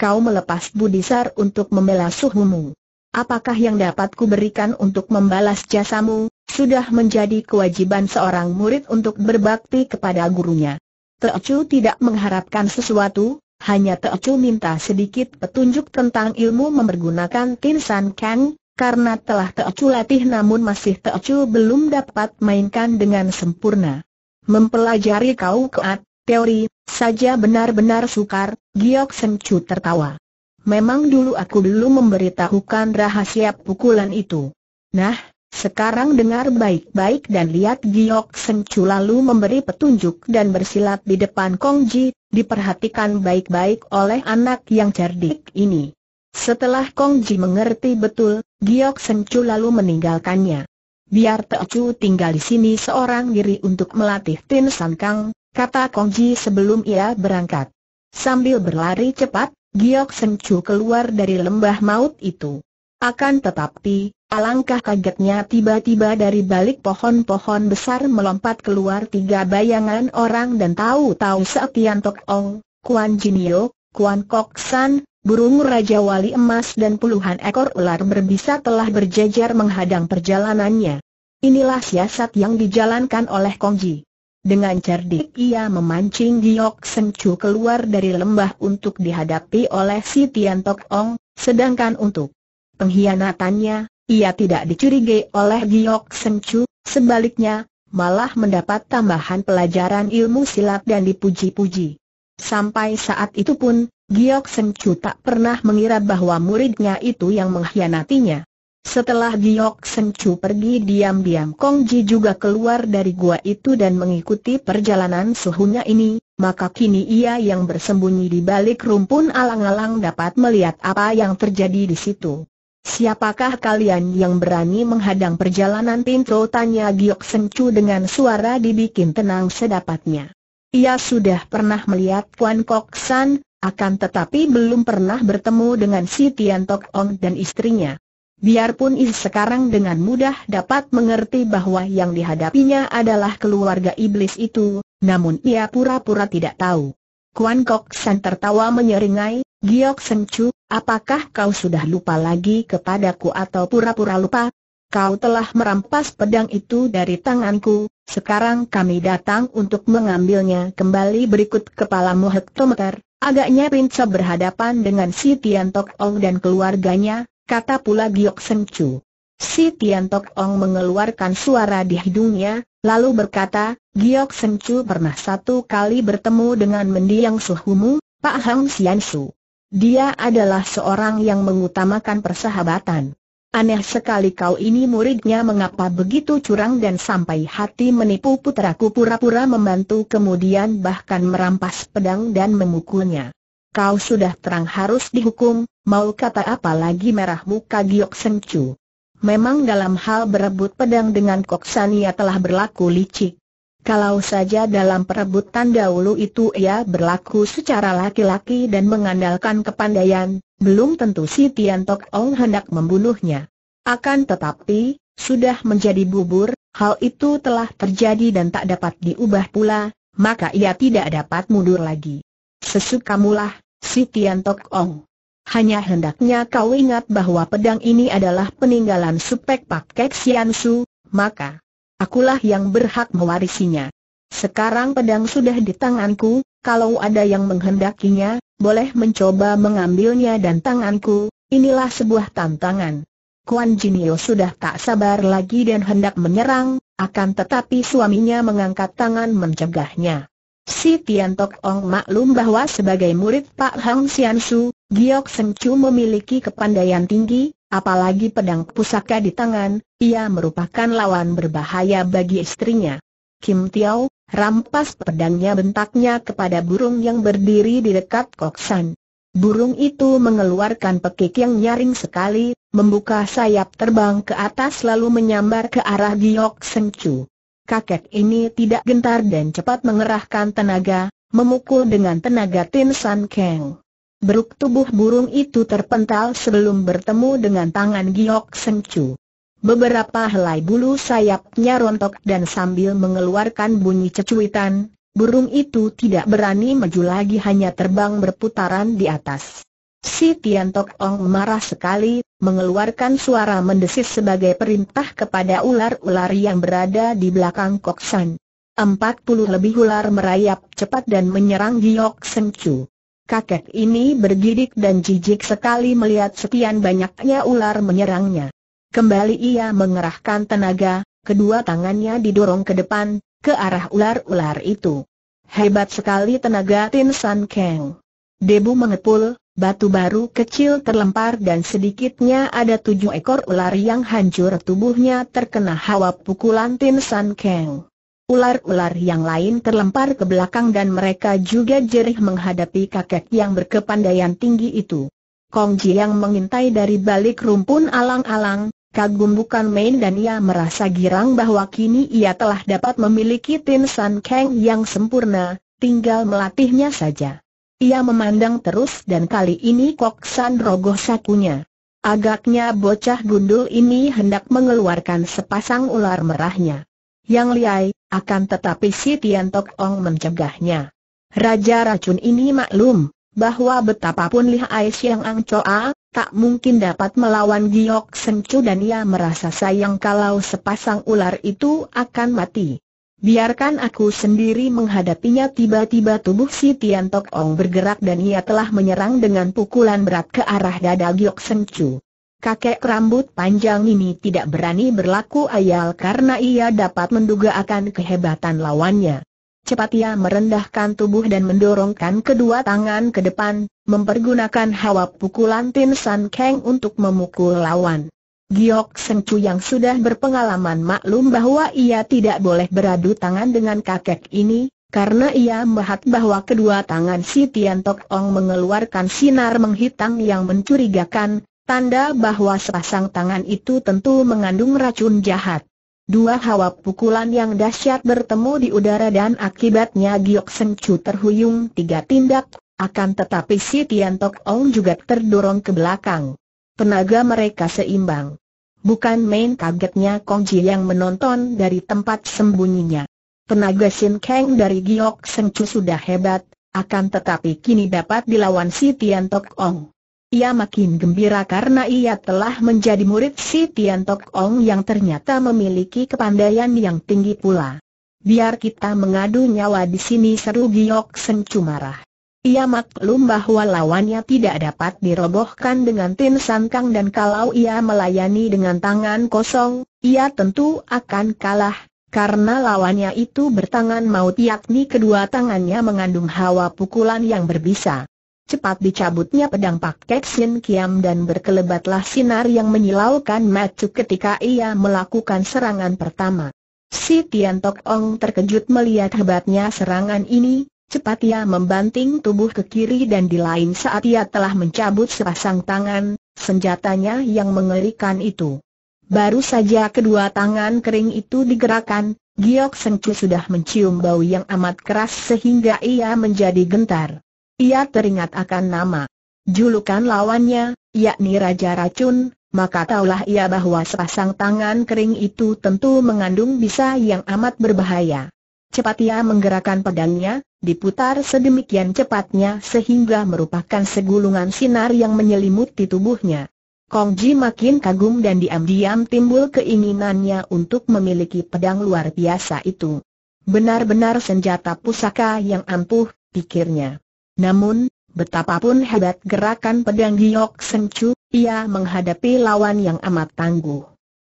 Kau melepas budisar untuk membela suhumu. Apakah yang dapat kuberikan untuk membalas jasamu? Sudah menjadi kewajiban seorang murid untuk berbakti kepada gurunya. Teocu tidak mengharapkan sesuatu, hanya Teocu minta sedikit petunjuk tentang ilmu mempergunakan tinsan San Kang, karena telah Teocu latih namun masih Teocu belum dapat mainkan dengan sempurna. Mempelajari kau keat, teori, saja benar-benar sukar, Giok Sencu tertawa. Memang dulu aku belum memberitahukan rahasia pukulan itu. Nah, sekarang dengar baik-baik dan lihat Giok Sencu lalu memberi petunjuk dan bersilat di depan Kong Ji, diperhatikan baik-baik oleh anak yang cerdik ini. Setelah Kong Ji mengerti betul, Giok Seng Chu lalu meninggalkannya. Biar Teo Chu tinggal di sini seorang diri untuk melatih Tin San Kang, kata Kong Ji sebelum ia berangkat. Sambil berlari cepat, Giok Seng Chu keluar dari lembah maut itu. Akan tetapi, Alangkah kagetnya tiba-tiba dari balik pohon-pohon besar melompat keluar tiga bayangan orang dan tahu-tahu Seatian Tok Ong, Kuan Jin Jinio, Kuan Kok San, burung Raja Wali Emas dan puluhan ekor ular berbisa telah berjejer menghadang perjalanannya. Inilah siasat yang dijalankan oleh Kongji. Dengan cerdik ia memancing Giok Sengcu keluar dari lembah untuk dihadapi oleh si Tian Tok Ong, sedangkan untuk pengkhianatannya, ia tidak dicurigai oleh Giok Sengcu, sebaliknya, malah mendapat tambahan pelajaran ilmu silat dan dipuji-puji. Sampai saat itu pun, Giok Sencu tak pernah mengira bahwa muridnya itu yang mengkhianatinya. Setelah Giok Sencu pergi diam-diam Kong Ji juga keluar dari gua itu dan mengikuti perjalanan suhunya ini, maka kini ia yang bersembunyi di balik rumpun alang-alang dapat melihat apa yang terjadi di situ. Siapakah kalian yang berani menghadang perjalanan pintu? Tanya Giok Sencu dengan suara dibikin tenang sedapatnya. Ia sudah pernah melihat Kuan Kok San, akan tetapi belum pernah bertemu dengan si Tian Tok Ong dan istrinya. Biarpun Is sekarang dengan mudah dapat mengerti bahwa yang dihadapinya adalah keluarga iblis itu, namun ia pura-pura tidak tahu. Kuan Kok San tertawa menyeringai, Giok Seng Chu, apakah kau sudah lupa lagi kepadaku atau pura-pura lupa? Kau telah merampas pedang itu dari tanganku, sekarang kami datang untuk mengambilnya kembali berikut kepalamu hektometer. Agaknya Rinca berhadapan dengan si Tian Tok Ong dan keluarganya, kata pula Giok Seng Chu. Si Tian Tok Ong mengeluarkan suara di hidungnya, lalu berkata, Giok Seng Chu pernah satu kali bertemu dengan mendiang suhumu, Pak Hang Sian Su. Dia adalah seorang yang mengutamakan persahabatan. Aneh sekali kau ini muridnya mengapa begitu curang dan sampai hati menipu puteraku pura-pura membantu kemudian bahkan merampas pedang dan memukulnya. Kau sudah terang harus dihukum, mau kata apa lagi merah muka Giok Sengcu. Memang dalam hal berebut pedang dengan Koksania telah berlaku licik, kalau saja dalam perebutan dahulu itu ia berlaku secara laki-laki dan mengandalkan kepandaian, belum tentu si Tian Tok Ong hendak membunuhnya. Akan tetapi, sudah menjadi bubur, hal itu telah terjadi dan tak dapat diubah pula, maka ia tidak dapat mundur lagi. Sesukamulah, si Tian Tok Ong. Hanya hendaknya kau ingat bahwa pedang ini adalah peninggalan Supek Pak Kek Sian Su, maka akulah yang berhak mewarisinya. Sekarang pedang sudah di tanganku, kalau ada yang menghendakinya, boleh mencoba mengambilnya dan tanganku, inilah sebuah tantangan. Kuan Jinio sudah tak sabar lagi dan hendak menyerang, akan tetapi suaminya mengangkat tangan mencegahnya. Si Tian Tok Ong maklum bahwa sebagai murid Pak Hang Sian Su, Giok Seng Chu memiliki kepandaian tinggi, Apalagi pedang pusaka di tangan, ia merupakan lawan berbahaya bagi istrinya. Kim Tiao, rampas pedangnya bentaknya kepada burung yang berdiri di dekat koksan. Burung itu mengeluarkan pekik yang nyaring sekali, membuka sayap terbang ke atas lalu menyambar ke arah Giok Sengcu. Kakek ini tidak gentar dan cepat mengerahkan tenaga, memukul dengan tenaga Tin San Kang. Beruk tubuh burung itu terpental sebelum bertemu dengan tangan Giok Seng Chu. Beberapa helai bulu sayapnya rontok dan sambil mengeluarkan bunyi cecuitan, burung itu tidak berani maju lagi hanya terbang berputaran di atas. Si Tian Tok Ong marah sekali, mengeluarkan suara mendesis sebagai perintah kepada ular-ular yang berada di belakang Kok San. Empat puluh lebih ular merayap cepat dan menyerang Giok Seng Chu. Kakek ini bergidik dan jijik sekali melihat sekian banyaknya ular menyerangnya. Kembali ia mengerahkan tenaga, kedua tangannya didorong ke depan, ke arah ular-ular itu. Hebat sekali tenaga Tin San Kang. Debu mengepul, batu baru kecil terlempar dan sedikitnya ada tujuh ekor ular yang hancur tubuhnya terkena hawa pukulan Tin San Kang. Ular-ular yang lain terlempar ke belakang dan mereka juga jerih menghadapi kakek yang berkepandaian tinggi itu. Kong Ji yang mengintai dari balik rumpun alang-alang, kagum bukan main dan ia merasa girang bahwa kini ia telah dapat memiliki Tin San Kang yang sempurna, tinggal melatihnya saja. Ia memandang terus dan kali ini Kok San rogoh sakunya. Agaknya bocah gundul ini hendak mengeluarkan sepasang ular merahnya. Yang liai, akan tetapi si Tian Tok Ong mencegahnya. Raja racun ini maklum, bahwa betapapun Hai Siang Ang Choa, tak mungkin dapat melawan Giok Sencu dan ia merasa sayang kalau sepasang ular itu akan mati. Biarkan aku sendiri menghadapinya tiba-tiba tubuh si Tian Tok Ong bergerak dan ia telah menyerang dengan pukulan berat ke arah dada Giok Sencu. Kakek rambut panjang ini tidak berani berlaku ayal karena ia dapat menduga akan kehebatan lawannya. Cepat ia merendahkan tubuh dan mendorongkan kedua tangan ke depan, mempergunakan hawa pukulan Tin San keng untuk memukul lawan. Giok cu yang sudah berpengalaman maklum bahwa ia tidak boleh beradu tangan dengan kakek ini, karena ia melihat bahwa kedua tangan si Tian Tok Ong mengeluarkan sinar menghitam yang mencurigakan, Tanda bahwa sepasang tangan itu tentu mengandung racun jahat. Dua hawa pukulan yang dahsyat bertemu di udara dan akibatnya Giok Sengcu terhuyung tiga tindak, akan tetapi si Tian Tok Ong juga terdorong ke belakang. Tenaga mereka seimbang. Bukan main kagetnya Kong Ji yang menonton dari tempat sembunyinya. Tenaga Sin Kang dari Giok Sengcu sudah hebat, akan tetapi kini dapat dilawan si Tian Tok Ong. Ia makin gembira karena ia telah menjadi murid si Tian Tok Ong yang ternyata memiliki kepandaian yang tinggi pula. Biar kita mengadu nyawa di sini seru Giok Sencu marah. Ia maklum bahwa lawannya tidak dapat dirobohkan dengan tin sangkang dan kalau ia melayani dengan tangan kosong, ia tentu akan kalah, karena lawannya itu bertangan maut yakni kedua tangannya mengandung hawa pukulan yang berbisa. Cepat dicabutnya pedang Pak Kek Sin Kiam dan berkelebatlah sinar yang menyilaukan Macu ketika ia melakukan serangan pertama. Si Tian Tok Ong terkejut melihat hebatnya serangan ini, cepat ia membanting tubuh ke kiri dan di lain saat ia telah mencabut sepasang tangan, senjatanya yang mengerikan itu. Baru saja kedua tangan kering itu digerakkan, Giok Sengcu sudah mencium bau yang amat keras sehingga ia menjadi gentar ia teringat akan nama. Julukan lawannya, yakni Raja Racun, maka taulah ia bahwa sepasang tangan kering itu tentu mengandung bisa yang amat berbahaya. Cepat ia menggerakkan pedangnya, diputar sedemikian cepatnya sehingga merupakan segulungan sinar yang menyelimuti tubuhnya. Kong Ji makin kagum dan diam-diam timbul keinginannya untuk memiliki pedang luar biasa itu. Benar-benar senjata pusaka yang ampuh, pikirnya. Namun, betapapun hebat gerakan pedang Giok Sencu, ia menghadapi lawan yang amat tangguh.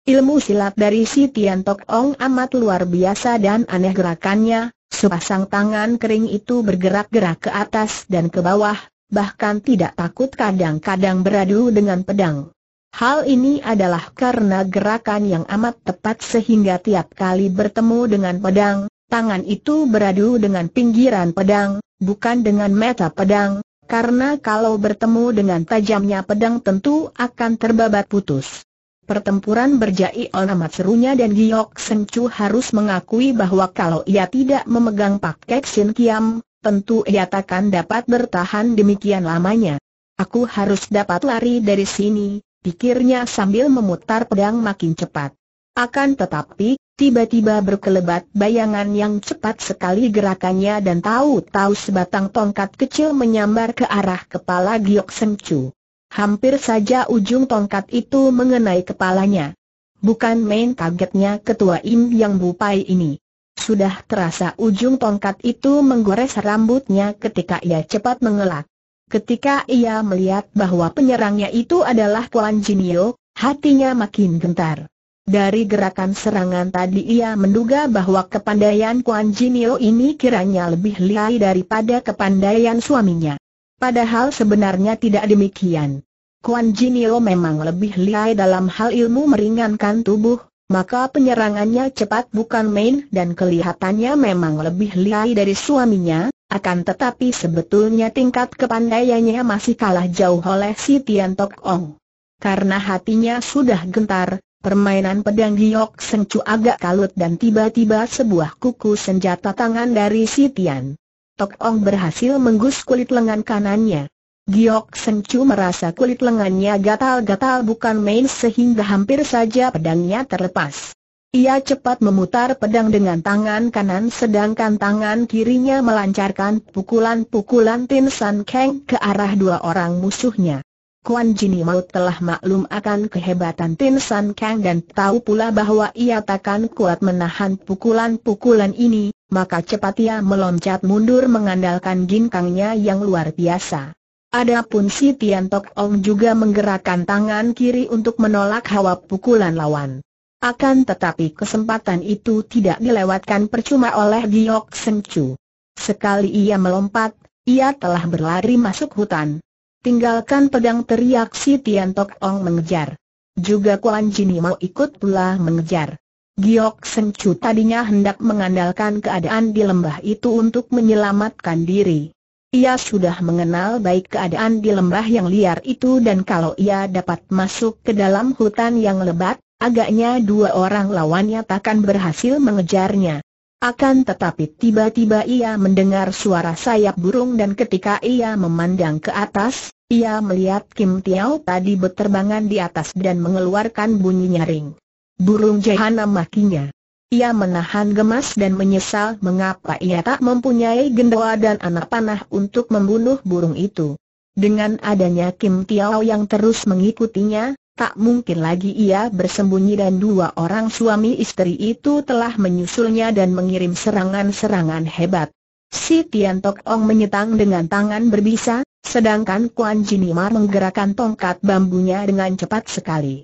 Ilmu silat dari si Tian Tok Ong amat luar biasa dan aneh gerakannya, sepasang tangan kering itu bergerak-gerak ke atas dan ke bawah, bahkan tidak takut kadang-kadang beradu dengan pedang. Hal ini adalah karena gerakan yang amat tepat sehingga tiap kali bertemu dengan pedang, tangan itu beradu dengan pinggiran pedang, bukan dengan meta pedang, karena kalau bertemu dengan tajamnya pedang tentu akan terbabat putus. Pertempuran berjai amat serunya dan Giok Sencu harus mengakui bahwa kalau ia tidak memegang paket Sin Kiam, tentu ia takkan dapat bertahan demikian lamanya. Aku harus dapat lari dari sini, pikirnya sambil memutar pedang makin cepat. Akan tetapi, Tiba-tiba berkelebat bayangan yang cepat sekali gerakannya dan tahu-tahu sebatang tongkat kecil menyambar ke arah kepala Giok Sencu. Hampir saja ujung tongkat itu mengenai kepalanya. Bukan main kagetnya ketua Im yang bupai ini. Sudah terasa ujung tongkat itu menggores rambutnya ketika ia cepat mengelak. Ketika ia melihat bahwa penyerangnya itu adalah Kuan Jinio, hatinya makin gentar. Dari gerakan serangan tadi ia menduga bahwa kepandaian Kuan Jinio ini kiranya lebih lihai daripada kepandaian suaminya. Padahal sebenarnya tidak demikian. Kuan Jinio memang lebih lihai dalam hal ilmu meringankan tubuh, maka penyerangannya cepat bukan main dan kelihatannya memang lebih lihai dari suaminya, akan tetapi sebetulnya tingkat kepandaiannya masih kalah jauh oleh si Tian Tok Ong. Karena hatinya sudah gentar, Permainan pedang Giok Sengcu agak kalut dan tiba-tiba sebuah kuku senjata tangan dari Sitian. Tok Ong berhasil menggus kulit lengan kanannya. Giok Sengcu merasa kulit lengannya gatal-gatal bukan main sehingga hampir saja pedangnya terlepas. Ia cepat memutar pedang dengan tangan kanan sedangkan tangan kirinya melancarkan pukulan-pukulan Tin San Kang ke arah dua orang musuhnya. Kuan Jin Mao telah maklum akan kehebatan Tin San Kang dan tahu pula bahwa ia takkan kuat menahan pukulan-pukulan ini, maka cepat ia meloncat mundur mengandalkan ginkangnya yang luar biasa. Adapun si Tian Tok Ong juga menggerakkan tangan kiri untuk menolak hawa pukulan lawan. Akan tetapi kesempatan itu tidak dilewatkan percuma oleh Giok Sencu. Sekali ia melompat, ia telah berlari masuk hutan. Tinggalkan pedang teriak si Tian Tok Ong mengejar. Juga Kuan Jini mau ikut pula mengejar. Giok Seng tadinya hendak mengandalkan keadaan di lembah itu untuk menyelamatkan diri. Ia sudah mengenal baik keadaan di lembah yang liar itu dan kalau ia dapat masuk ke dalam hutan yang lebat, agaknya dua orang lawannya takkan berhasil mengejarnya. Akan tetapi tiba-tiba ia mendengar suara sayap burung dan ketika ia memandang ke atas, ia melihat Kim Tiao tadi berterbangan di atas dan mengeluarkan bunyi nyaring. Burung Jehana makinya. Ia menahan gemas dan menyesal mengapa ia tak mempunyai gendoa dan anak panah untuk membunuh burung itu. Dengan adanya Kim Tiao yang terus mengikutinya, Tak mungkin lagi ia bersembunyi dan dua orang suami istri itu telah menyusulnya dan mengirim serangan-serangan hebat. Si Tian Tok Ong menyetang dengan tangan berbisa, sedangkan Kuan Jinimar menggerakkan tongkat bambunya dengan cepat sekali.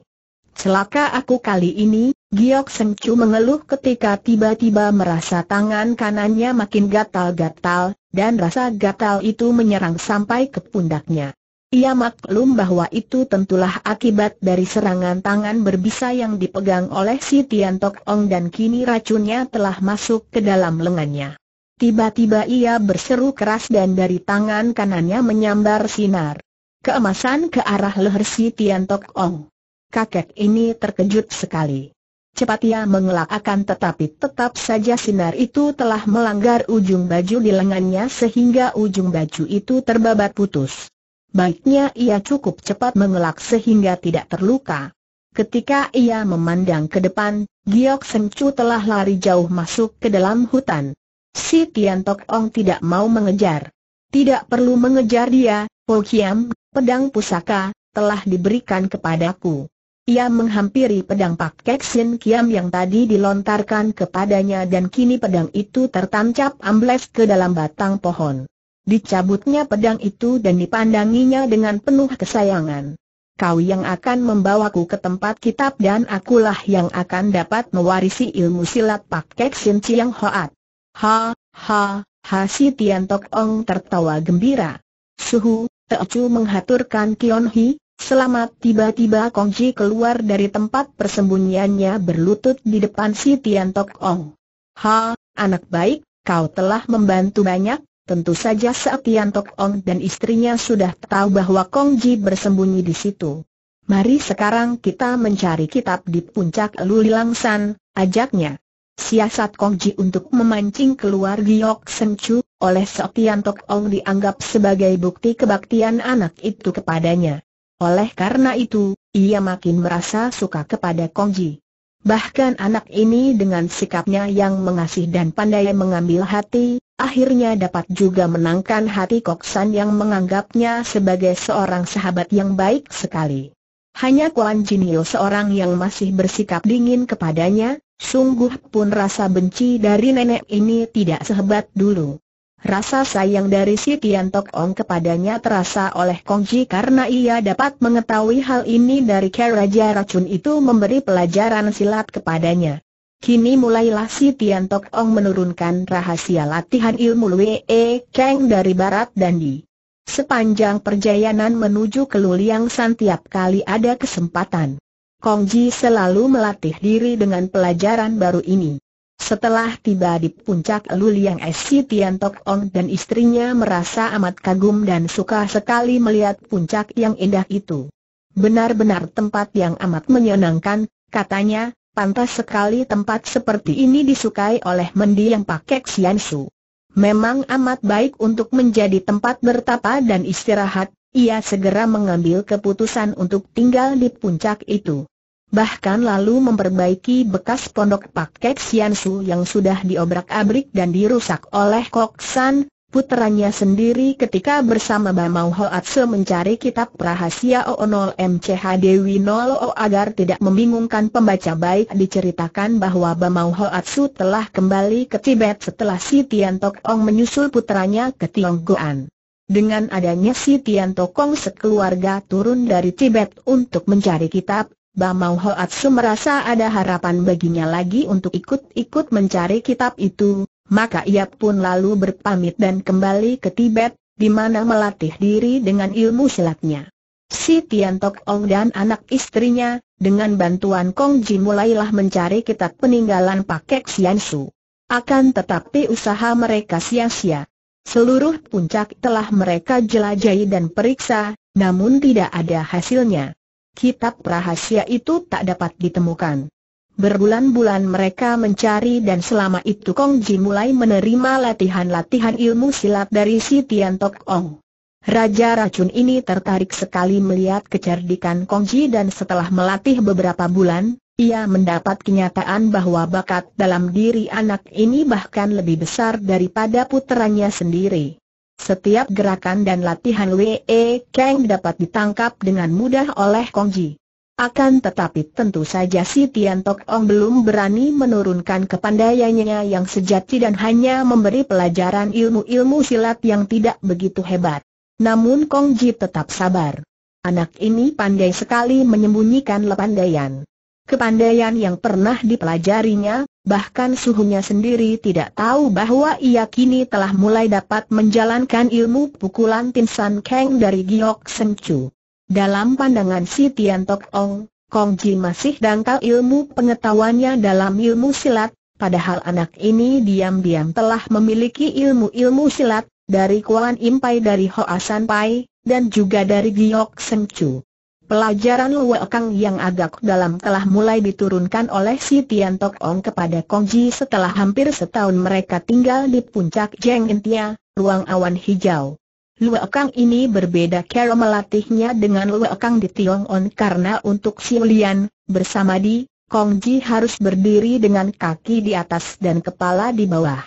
Celaka aku kali ini, Giok Seng Chu mengeluh ketika tiba-tiba merasa tangan kanannya makin gatal-gatal, dan rasa gatal itu menyerang sampai ke pundaknya. Ia maklum bahwa itu tentulah akibat dari serangan tangan berbisa yang dipegang oleh si Tian Tok Ong dan kini racunnya telah masuk ke dalam lengannya. Tiba-tiba ia berseru keras dan dari tangan kanannya menyambar sinar. Keemasan ke arah leher si Tian Tok Ong. Kakek ini terkejut sekali. Cepat ia mengelak akan tetapi tetap saja sinar itu telah melanggar ujung baju di lengannya sehingga ujung baju itu terbabat putus. Baiknya ia cukup cepat mengelak sehingga tidak terluka. Ketika ia memandang ke depan, Giok Sencu telah lari jauh masuk ke dalam hutan. Si Tian Tok Ong tidak mau mengejar. Tidak perlu mengejar dia, Po Kiam, pedang pusaka, telah diberikan kepadaku. Ia menghampiri pedang Pak Sin Kiam yang tadi dilontarkan kepadanya dan kini pedang itu tertancap ambles ke dalam batang pohon. Dicabutnya pedang itu dan dipandanginya dengan penuh kesayangan. Kau yang akan membawaku ke tempat kitab dan akulah yang akan dapat mewarisi ilmu silat Pak Kek Sin Chiang Hoat. Ha, ha, ha si Tian Tok Ong tertawa gembira. Suhu, Teocu menghaturkan Kion Hi, selamat tiba-tiba Kong Ji keluar dari tempat persembunyiannya berlutut di depan si Tian Tok Ong. Ha, anak baik, kau telah membantu banyak, Tentu saja saat Tian Tok Ong dan istrinya sudah tahu bahwa Kong Ji bersembunyi di situ. Mari sekarang kita mencari kitab di puncak Lulilang San, ajaknya. Siasat Kong Ji untuk memancing keluar Giok Sen Chu oleh Sotian Tok Ong dianggap sebagai bukti kebaktian anak itu kepadanya. Oleh karena itu, ia makin merasa suka kepada Kong Ji. Bahkan anak ini dengan sikapnya yang mengasih dan pandai mengambil hati, akhirnya dapat juga menangkan hati Koksan yang menganggapnya sebagai seorang sahabat yang baik sekali. Hanya Kuan Jinio seorang yang masih bersikap dingin kepadanya, sungguh pun rasa benci dari nenek ini tidak sehebat dulu. Rasa sayang dari si Tian Tok Ong kepadanya terasa oleh Kongji karena ia dapat mengetahui hal ini dari Keraja racun itu memberi pelajaran silat kepadanya. Kini mulailah si Tian Tok Ong menurunkan rahasia latihan ilmu Lue e Kang dari barat dan di sepanjang perjalanan menuju ke Luliang San tiap kali ada kesempatan. Kong Ji selalu melatih diri dengan pelajaran baru ini. Setelah tiba di puncak Luliang si Tian Tok Ong dan istrinya merasa amat kagum dan suka sekali melihat puncak yang indah itu. Benar-benar tempat yang amat menyenangkan, katanya, Pantas sekali tempat seperti ini disukai oleh mendiang Pakek Siansu. Memang amat baik untuk menjadi tempat bertapa dan istirahat, ia segera mengambil keputusan untuk tinggal di puncak itu. Bahkan lalu memperbaiki bekas pondok Pak Kek yang sudah diobrak-abrik dan dirusak oleh Kok San, puterannya sendiri ketika bersama Bamau Hoatse mencari kitab rahasia O0 MCHD o agar tidak membingungkan pembaca baik diceritakan bahwa Bamau Hoatse telah kembali ke Tibet setelah si Tian Tok Ong menyusul putranya ke Tionggoan. Dengan adanya si Tian Tok Ong sekeluarga turun dari Tibet untuk mencari kitab, Bamau Hoatsu merasa ada harapan baginya lagi untuk ikut-ikut mencari kitab itu, maka ia pun lalu berpamit dan kembali ke Tibet, di mana melatih diri dengan ilmu silatnya. Si Tian Tok Ong dan anak istrinya, dengan bantuan Kong Ji mulailah mencari kitab peninggalan Pakek Sian Su. Akan tetapi usaha mereka sia-sia. Seluruh puncak telah mereka jelajahi dan periksa, namun tidak ada hasilnya kitab rahasia itu tak dapat ditemukan. Berbulan-bulan mereka mencari dan selama itu Kong Ji mulai menerima latihan-latihan ilmu silat dari si Tian Tok Ong. Raja racun ini tertarik sekali melihat kecerdikan Kong Ji dan setelah melatih beberapa bulan, ia mendapat kenyataan bahwa bakat dalam diri anak ini bahkan lebih besar daripada puteranya sendiri. Setiap gerakan dan latihan Wee Kang dapat ditangkap dengan mudah oleh Kongji. Akan tetapi tentu saja si Tian Tok Ong belum berani menurunkan kepandaiannya yang sejati dan hanya memberi pelajaran ilmu-ilmu silat yang tidak begitu hebat. Namun Kong Ji tetap sabar. Anak ini pandai sekali menyembunyikan lepandaian. Kepandaian yang pernah dipelajarinya, bahkan suhunya sendiri tidak tahu bahwa ia kini telah mulai dapat menjalankan ilmu pukulan Tinsan Kang dari Giok Sencu. Dalam pandangan si Tian Tok Ong, Kong Ji masih dangkal ilmu pengetahuannya dalam ilmu silat, padahal anak ini diam-diam telah memiliki ilmu-ilmu silat, dari Kuan Impai dari Hoa San Pai, dan juga dari Giok Chu. Pelajaran luo kang yang agak dalam telah mulai diturunkan oleh si Tian Tok Ong kepada Kong Ji setelah hampir setahun mereka tinggal di puncak Jeng Intia, ruang awan hijau. Luo kang ini berbeda cara melatihnya dengan kang di Tiong On karena untuk si Lian, bersama di, Kong Ji harus berdiri dengan kaki di atas dan kepala di bawah.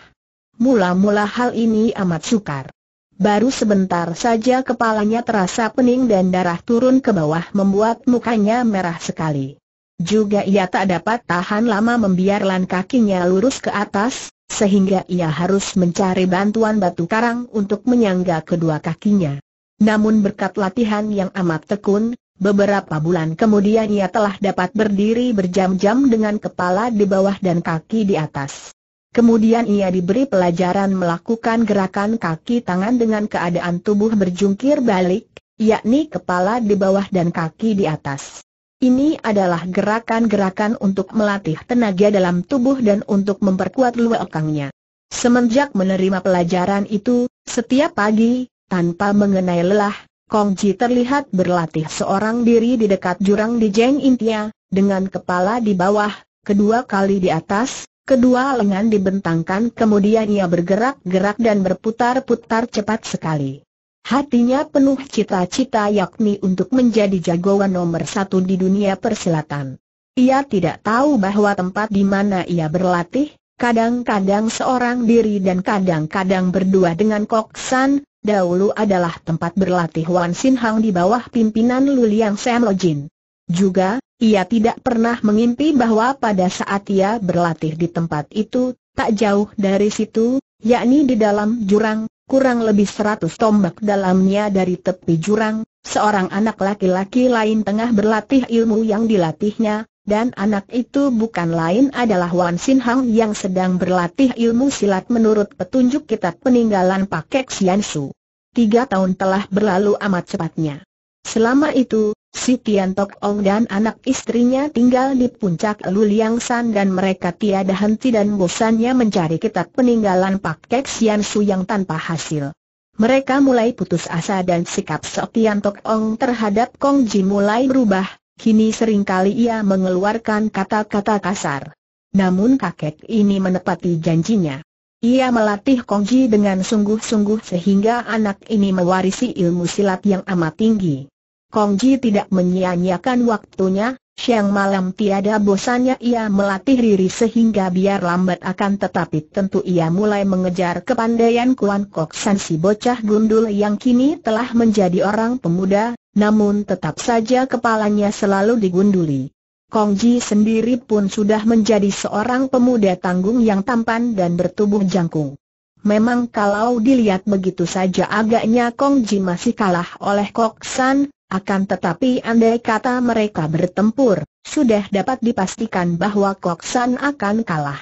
Mula-mula hal ini amat sukar baru sebentar saja kepalanya terasa pening dan darah turun ke bawah membuat mukanya merah sekali. Juga ia tak dapat tahan lama membiarkan kakinya lurus ke atas, sehingga ia harus mencari bantuan batu karang untuk menyangga kedua kakinya. Namun berkat latihan yang amat tekun, beberapa bulan kemudian ia telah dapat berdiri berjam-jam dengan kepala di bawah dan kaki di atas. Kemudian ia diberi pelajaran melakukan gerakan kaki tangan dengan keadaan tubuh berjungkir balik, yakni kepala di bawah dan kaki di atas. Ini adalah gerakan-gerakan untuk melatih tenaga dalam tubuh dan untuk memperkuat luakangnya. Semenjak menerima pelajaran itu, setiap pagi, tanpa mengenai lelah, Kong Ji terlihat berlatih seorang diri di dekat jurang di Jeng Intia, dengan kepala di bawah, kedua kali di atas, Kedua lengan dibentangkan kemudian ia bergerak-gerak dan berputar-putar cepat sekali. Hatinya penuh cita-cita yakni untuk menjadi jagoan nomor satu di dunia persilatan. Ia tidak tahu bahwa tempat di mana ia berlatih, kadang-kadang seorang diri dan kadang-kadang berdua dengan Koksan, dahulu adalah tempat berlatih Wan Sin Hang di bawah pimpinan Luliang Sam Lojin. Juga, ia tidak pernah mengimpi bahwa pada saat ia berlatih di tempat itu, tak jauh dari situ, yakni di dalam jurang, kurang lebih seratus tombak dalamnya dari tepi jurang, seorang anak laki-laki lain tengah berlatih ilmu yang dilatihnya, dan anak itu bukan lain adalah Wan Sin Hang yang sedang berlatih ilmu silat menurut petunjuk kitab peninggalan Kek Sian Su. Tiga tahun telah berlalu amat cepatnya. Selama itu, Si Tian Tok Ong dan anak istrinya tinggal di puncak Luliang San dan mereka tiada henti dan bosannya mencari kitab peninggalan Pak Kek Sian Su yang tanpa hasil. Mereka mulai putus asa dan sikap Sok Tian Tok Ong terhadap Kong Ji mulai berubah, kini seringkali ia mengeluarkan kata-kata kasar. Namun kakek ini menepati janjinya. Ia melatih Kong Ji dengan sungguh-sungguh sehingga anak ini mewarisi ilmu silat yang amat tinggi. Kong Ji tidak menyia-nyiakan waktunya, siang malam tiada bosannya ia melatih diri sehingga biar lambat akan tetapi tentu ia mulai mengejar kepandaian Kuan Kok San si bocah gundul yang kini telah menjadi orang pemuda, namun tetap saja kepalanya selalu digunduli. Kong Ji sendiri pun sudah menjadi seorang pemuda tanggung yang tampan dan bertubuh jangkung. Memang kalau dilihat begitu saja agaknya Kong Ji masih kalah oleh Kok San, akan tetapi andai kata mereka bertempur, sudah dapat dipastikan bahwa Koksan akan kalah.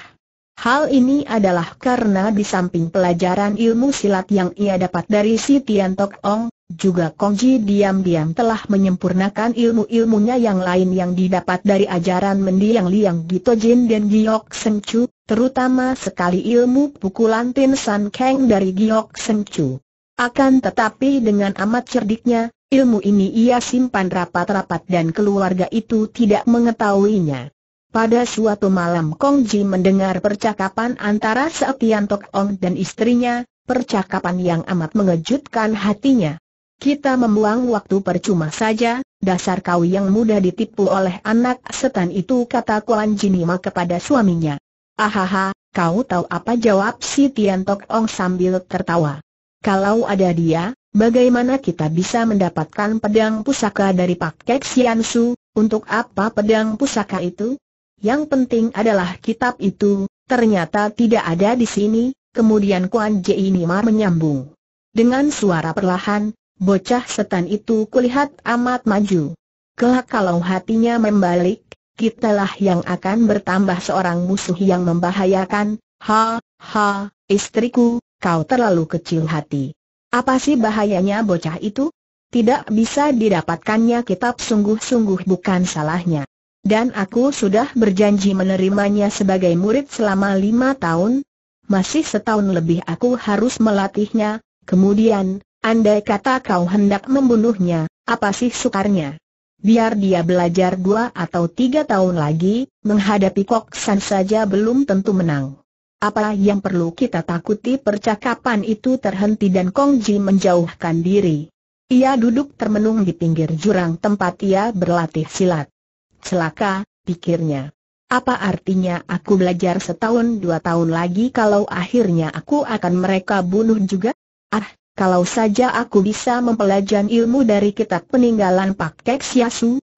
Hal ini adalah karena di samping pelajaran ilmu silat yang ia dapat dari si Tian Tok Ong, juga Kongji diam-diam telah menyempurnakan ilmu-ilmunya yang lain yang didapat dari ajaran mendiang Liang Gito Jin dan Giok Seng Chu, terutama sekali ilmu pukulan Tin San Kang dari Giok Seng Chu. Akan tetapi dengan amat cerdiknya, Ilmu ini ia simpan rapat-rapat dan keluarga itu tidak mengetahuinya. Pada suatu malam Kong Ji mendengar percakapan antara Seotian Tok Ong dan istrinya, percakapan yang amat mengejutkan hatinya. Kita membuang waktu percuma saja, dasar kau yang mudah ditipu oleh anak setan itu kata Kuan Jinima kepada suaminya. Ahaha, kau tahu apa jawab si Tian Tok Ong sambil tertawa. Kalau ada dia, Bagaimana kita bisa mendapatkan pedang pusaka dari Pak Kek Sian Su? untuk apa pedang pusaka itu? Yang penting adalah kitab itu, ternyata tidak ada di sini, kemudian Kuan ini mar menyambung. Dengan suara perlahan, bocah setan itu kulihat amat maju. Kelak kalau hatinya membalik, kitalah yang akan bertambah seorang musuh yang membahayakan, ha, ha, istriku, kau terlalu kecil hati. Apa sih bahayanya bocah itu? Tidak bisa didapatkannya kitab sungguh-sungguh bukan salahnya. Dan aku sudah berjanji menerimanya sebagai murid selama lima tahun. Masih setahun lebih aku harus melatihnya, kemudian, andai kata kau hendak membunuhnya, apa sih sukarnya? Biar dia belajar dua atau tiga tahun lagi, menghadapi Kok San saja belum tentu menang. Apa yang perlu kita takuti percakapan itu terhenti dan Kong Ji menjauhkan diri. Ia duduk termenung di pinggir jurang tempat ia berlatih silat. Celaka, pikirnya. Apa artinya aku belajar setahun dua tahun lagi kalau akhirnya aku akan mereka bunuh juga? Ah, kalau saja aku bisa mempelajari ilmu dari kitab peninggalan Pak Kek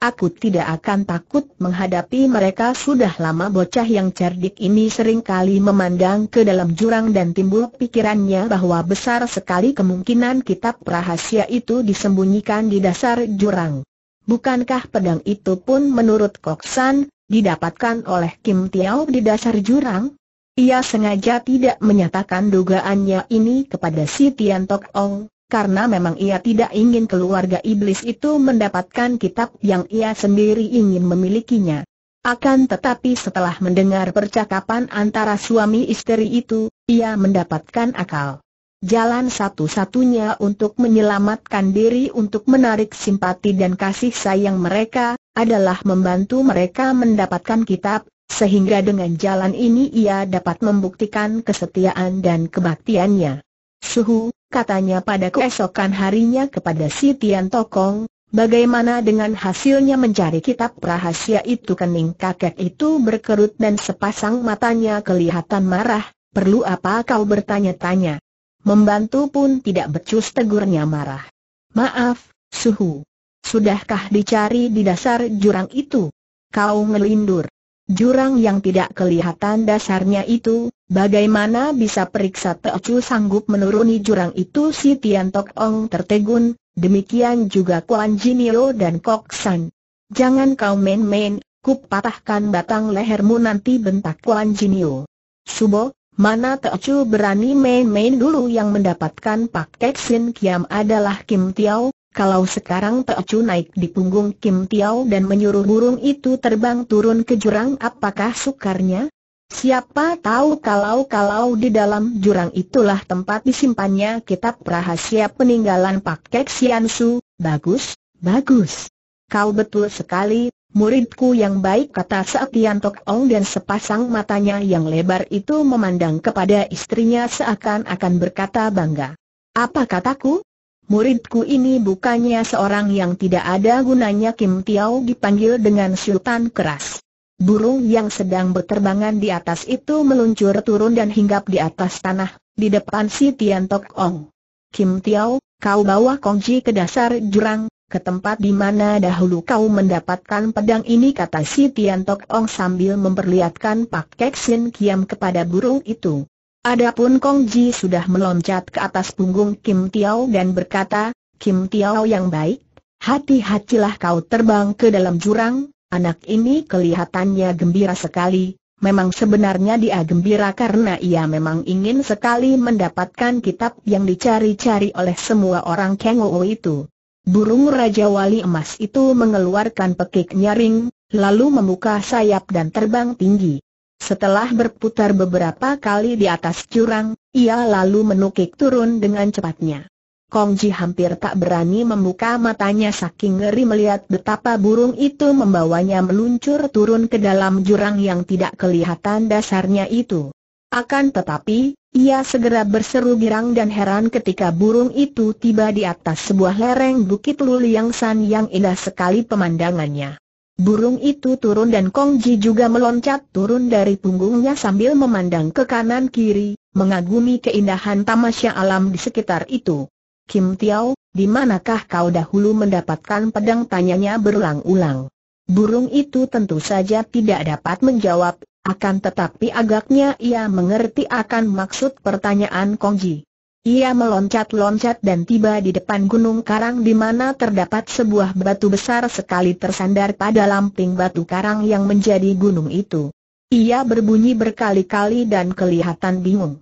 aku tidak akan takut menghadapi mereka sudah lama bocah yang cerdik ini seringkali memandang ke dalam jurang dan timbul pikirannya bahwa besar sekali kemungkinan kitab rahasia itu disembunyikan di dasar jurang. Bukankah pedang itu pun menurut Koksan, didapatkan oleh Kim Tiao di dasar jurang? Ia sengaja tidak menyatakan dugaannya ini kepada si Tian Tok Ong, karena memang ia tidak ingin keluarga iblis itu mendapatkan kitab yang ia sendiri ingin memilikinya. Akan tetapi setelah mendengar percakapan antara suami istri itu, ia mendapatkan akal. Jalan satu-satunya untuk menyelamatkan diri untuk menarik simpati dan kasih sayang mereka, adalah membantu mereka mendapatkan kitab, sehingga dengan jalan ini ia dapat membuktikan kesetiaan dan kebaktiannya. Suhu, katanya pada keesokan harinya kepada si Tian Tokong, bagaimana dengan hasilnya mencari kitab rahasia itu kening kakek itu berkerut dan sepasang matanya kelihatan marah, perlu apa kau bertanya-tanya? Membantu pun tidak becus tegurnya marah. Maaf, Suhu. Sudahkah dicari di dasar jurang itu? Kau ngelindur. Jurang yang tidak kelihatan dasarnya itu, bagaimana bisa periksa Teocu sanggup menuruni jurang itu si Tian Tok Ong tertegun, demikian juga Kuan Jinio dan Kok San. Jangan kau main-main, ku patahkan batang lehermu nanti bentak Kuan Jinio. Subo, mana Teocu berani main-main dulu yang mendapatkan Pak Kek Sin Kiam adalah Kim Tiao, kalau sekarang Teocu naik di punggung Kim Tiao dan menyuruh burung itu terbang turun ke jurang apakah sukarnya? Siapa tahu kalau-kalau di dalam jurang itulah tempat disimpannya kitab rahasia peninggalan Pak Kek Sian Su, bagus, bagus. Kau betul sekali, muridku yang baik kata Seatian Tok Ong dan sepasang matanya yang lebar itu memandang kepada istrinya seakan-akan berkata bangga. Apa kataku? muridku ini bukannya seorang yang tidak ada gunanya Kim Tiao dipanggil dengan sultan keras. Burung yang sedang berterbangan di atas itu meluncur turun dan hinggap di atas tanah, di depan si Tian Tok Ong. Kim Tiao, kau bawa Kongji ke dasar jurang, ke tempat di mana dahulu kau mendapatkan pedang ini kata si Tian Tok Ong sambil memperlihatkan Pak Kek Kiam kepada burung itu. Adapun Kong Ji sudah meloncat ke atas punggung Kim Tiao dan berkata, Kim Tiao yang baik, hati-hatilah kau terbang ke dalam jurang, anak ini kelihatannya gembira sekali, memang sebenarnya dia gembira karena ia memang ingin sekali mendapatkan kitab yang dicari-cari oleh semua orang Kengou itu. Burung Raja Wali Emas itu mengeluarkan pekik nyaring, lalu membuka sayap dan terbang tinggi. Setelah berputar beberapa kali di atas jurang, ia lalu menukik turun dengan cepatnya. Kong Ji hampir tak berani membuka matanya saking ngeri melihat betapa burung itu membawanya meluncur turun ke dalam jurang yang tidak kelihatan dasarnya itu. Akan tetapi, ia segera berseru girang dan heran ketika burung itu tiba di atas sebuah lereng Bukit Luliang San yang indah sekali pemandangannya. Burung itu turun dan Kong Ji juga meloncat turun dari punggungnya sambil memandang ke kanan kiri, mengagumi keindahan tamasya alam di sekitar itu. Kim Tiao, di manakah kau dahulu mendapatkan pedang tanyanya berulang-ulang. Burung itu tentu saja tidak dapat menjawab, akan tetapi agaknya ia mengerti akan maksud pertanyaan Kong Ji. Ia meloncat-loncat dan tiba di depan gunung karang di mana terdapat sebuah batu besar sekali tersandar pada lamping batu karang yang menjadi gunung itu. Ia berbunyi berkali-kali dan kelihatan bingung.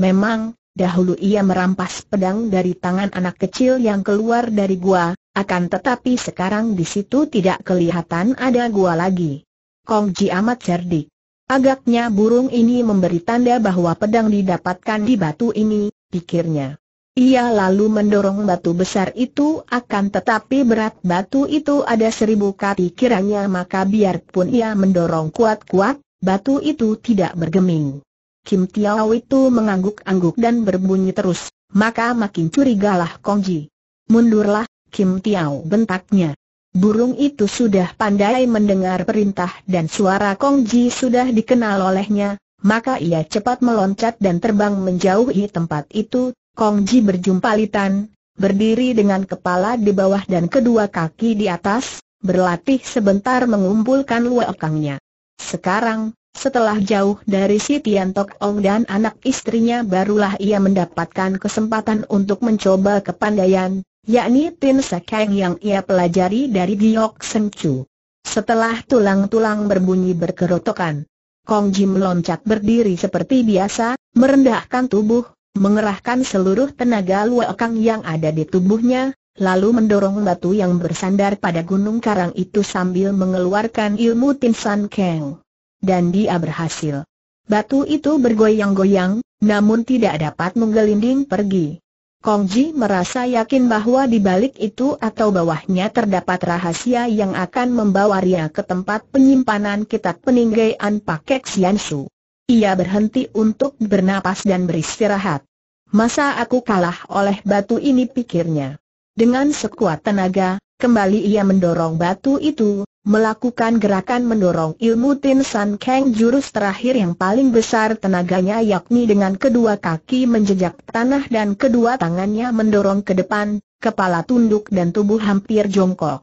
Memang, dahulu ia merampas pedang dari tangan anak kecil yang keluar dari gua, akan tetapi sekarang di situ tidak kelihatan ada gua lagi. Kongji amat cerdik. Agaknya burung ini memberi tanda bahwa pedang didapatkan di batu ini, pikirnya. Ia lalu mendorong batu besar itu akan tetapi berat batu itu ada seribu kali kiranya maka biarpun ia mendorong kuat-kuat, batu itu tidak bergeming. Kim Tiao itu mengangguk-angguk dan berbunyi terus, maka makin curigalah Ji. Mundurlah, Kim Tiao bentaknya. Burung itu sudah pandai mendengar perintah dan suara Kong Ji sudah dikenal olehnya, maka ia cepat meloncat dan terbang menjauhi tempat itu, Kong Ji berjumpa Litan, berdiri dengan kepala di bawah dan kedua kaki di atas, berlatih sebentar mengumpulkan luakangnya. Sekarang, setelah jauh dari si Tian Tok Ong dan anak istrinya barulah ia mendapatkan kesempatan untuk mencoba kepandaian, yakni Tin Sekeng yang ia pelajari dari Giyok Seng Chu. Setelah tulang-tulang berbunyi berkerotokan, Kong Jim loncat berdiri seperti biasa, merendahkan tubuh, mengerahkan seluruh tenaga luakang yang ada di tubuhnya, lalu mendorong batu yang bersandar pada gunung karang itu sambil mengeluarkan ilmu Tinsan keng. Dan dia berhasil. Batu itu bergoyang-goyang, namun tidak dapat menggelinding pergi. Kong Ji merasa yakin bahwa di balik itu atau bawahnya terdapat rahasia yang akan membawa Ria ke tempat penyimpanan kitab peninggalan Pakek Sian Su. Ia berhenti untuk bernapas dan beristirahat. Masa aku kalah oleh batu ini pikirnya. Dengan sekuat tenaga, kembali ia mendorong batu itu, melakukan gerakan mendorong ilmu Tin San Kang jurus terakhir yang paling besar tenaganya yakni dengan kedua kaki menjejak tanah dan kedua tangannya mendorong ke depan, kepala tunduk dan tubuh hampir jongkok.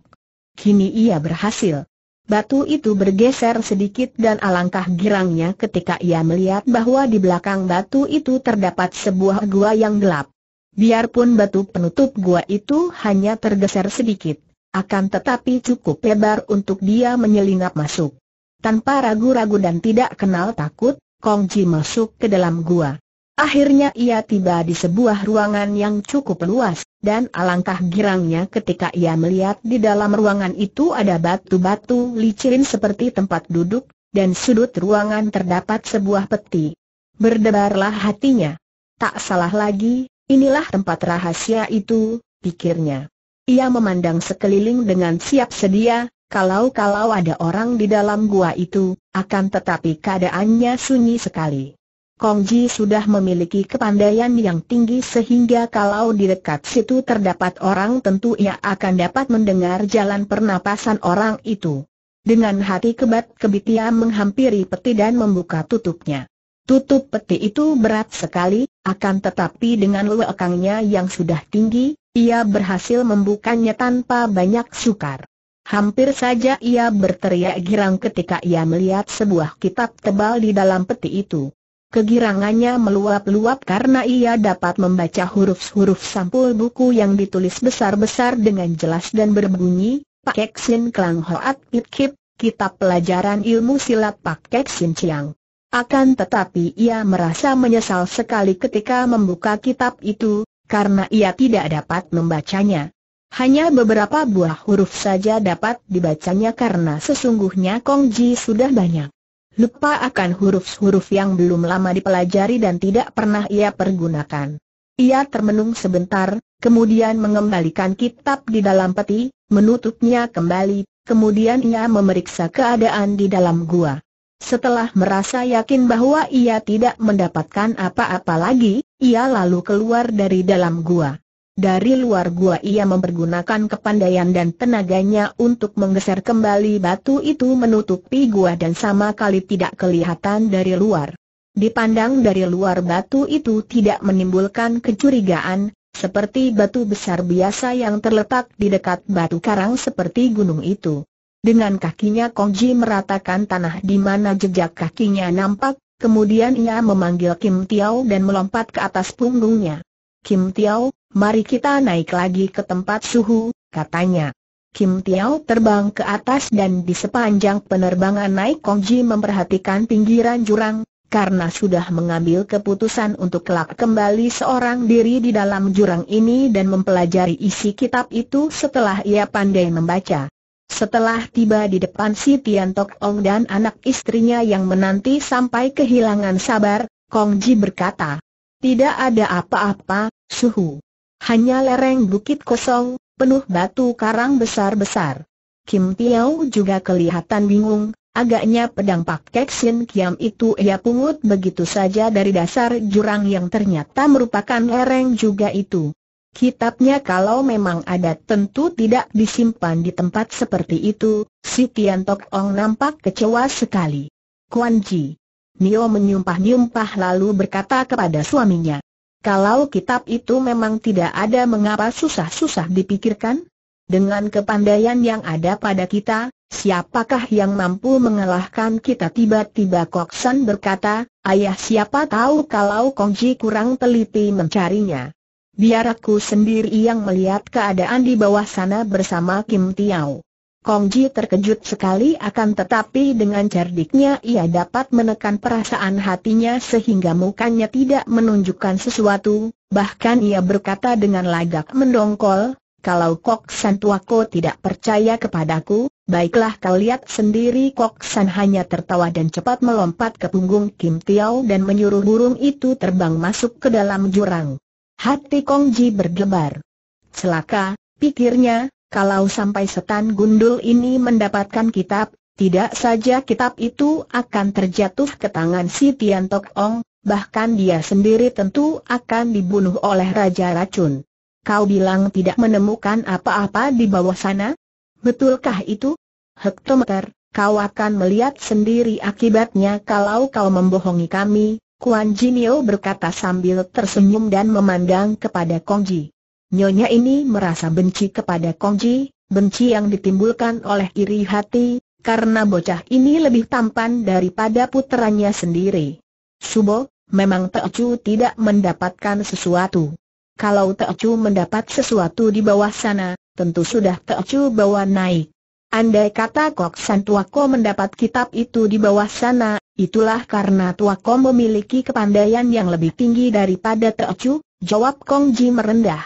Kini ia berhasil. Batu itu bergeser sedikit dan alangkah girangnya ketika ia melihat bahwa di belakang batu itu terdapat sebuah gua yang gelap. Biarpun batu penutup gua itu hanya tergeser sedikit akan tetapi cukup lebar untuk dia menyelinap masuk. Tanpa ragu-ragu dan tidak kenal takut, Kong Ji masuk ke dalam gua. Akhirnya ia tiba di sebuah ruangan yang cukup luas, dan alangkah girangnya ketika ia melihat di dalam ruangan itu ada batu-batu licin seperti tempat duduk, dan sudut ruangan terdapat sebuah peti. Berdebarlah hatinya. Tak salah lagi, inilah tempat rahasia itu, pikirnya. Ia memandang sekeliling dengan siap sedia, kalau-kalau ada orang di dalam gua itu, akan tetapi keadaannya sunyi sekali. Kong Ji sudah memiliki kepandaian yang tinggi sehingga kalau di dekat situ terdapat orang tentu ia akan dapat mendengar jalan pernapasan orang itu. Dengan hati kebat kebit ia menghampiri peti dan membuka tutupnya. Tutup peti itu berat sekali, akan tetapi dengan lekangnya yang sudah tinggi, ia berhasil membukanya tanpa banyak sukar. Hampir saja ia berteriak girang ketika ia melihat sebuah kitab tebal di dalam peti itu. Kegirangannya meluap-luap karena ia dapat membaca huruf-huruf sampul buku yang ditulis besar-besar dengan jelas dan berbunyi, Pak Keksin Klang Hoat Kip Kip, Kitab Pelajaran Ilmu Silat Pak Keksin Chiang. Akan tetapi ia merasa menyesal sekali ketika membuka kitab itu, karena ia tidak dapat membacanya. Hanya beberapa buah huruf saja dapat dibacanya karena sesungguhnya Kongji sudah banyak. Lupa akan huruf-huruf yang belum lama dipelajari dan tidak pernah ia pergunakan. Ia termenung sebentar, kemudian mengembalikan kitab di dalam peti, menutupnya kembali, kemudian ia memeriksa keadaan di dalam gua. Setelah merasa yakin bahwa ia tidak mendapatkan apa-apa lagi, ia lalu keluar dari dalam gua. Dari luar gua ia mempergunakan kepandaian dan tenaganya untuk menggeser kembali batu itu menutupi gua dan sama kali tidak kelihatan dari luar. Dipandang dari luar batu itu tidak menimbulkan kecurigaan, seperti batu besar biasa yang terletak di dekat batu karang seperti gunung itu. Dengan kakinya Kongji meratakan tanah di mana jejak kakinya nampak, kemudian ia memanggil Kim Tiao dan melompat ke atas punggungnya. Kim Tiao, mari kita naik lagi ke tempat suhu, katanya. Kim Tiao terbang ke atas dan di sepanjang penerbangan naik Kongji memperhatikan pinggiran jurang, karena sudah mengambil keputusan untuk kelak kembali seorang diri di dalam jurang ini dan mempelajari isi kitab itu setelah ia pandai membaca. Setelah tiba di depan si Tian Tok Ong dan anak istrinya yang menanti sampai kehilangan sabar, Kong Ji berkata, tidak ada apa-apa, suhu. Hanya lereng bukit kosong, penuh batu karang besar-besar. Kim Piao juga kelihatan bingung, agaknya pedang Pak Kek Sin Kiam itu ia pungut begitu saja dari dasar jurang yang ternyata merupakan lereng juga itu. Kitabnya kalau memang ada tentu tidak disimpan di tempat seperti itu, si Tian Tok Ong nampak kecewa sekali. Kuan Ji. Nio menyumpah-nyumpah lalu berkata kepada suaminya. Kalau kitab itu memang tidak ada mengapa susah-susah dipikirkan? Dengan kepandaian yang ada pada kita, siapakah yang mampu mengalahkan kita tiba-tiba Koksan berkata, ayah siapa tahu kalau Kongji kurang teliti mencarinya. Biar aku sendiri yang melihat keadaan di bawah sana bersama Kim Tiao. Kong Ji terkejut sekali akan tetapi dengan cerdiknya ia dapat menekan perasaan hatinya sehingga mukanya tidak menunjukkan sesuatu, bahkan ia berkata dengan lagak mendongkol, kalau Kok San tidak percaya kepadaku, baiklah kau lihat sendiri Kok San hanya tertawa dan cepat melompat ke punggung Kim Tiao dan menyuruh burung itu terbang masuk ke dalam jurang. Hati Kong Ji berdebar. Celaka, pikirnya, kalau sampai setan gundul ini mendapatkan kitab, tidak saja kitab itu akan terjatuh ke tangan si Tian Tok Ong, bahkan dia sendiri tentu akan dibunuh oleh Raja Racun. Kau bilang tidak menemukan apa-apa di bawah sana? Betulkah itu? Hektometer, kau akan melihat sendiri akibatnya kalau kau membohongi kami, Kuan Jinio berkata sambil tersenyum dan memandang kepada Kong Ji. Nyonya ini merasa benci kepada Kong Ji, benci yang ditimbulkan oleh iri hati, karena bocah ini lebih tampan daripada puteranya sendiri. Subo, memang Teocu tidak mendapatkan sesuatu. Kalau Teocu mendapat sesuatu di bawah sana, tentu sudah Teocu bawa naik. Andai kata Kok San ko mendapat kitab itu di bawah sana, itulah karena tua ko memiliki kepandaian yang lebih tinggi daripada Teocu, jawab Kong Ji merendah.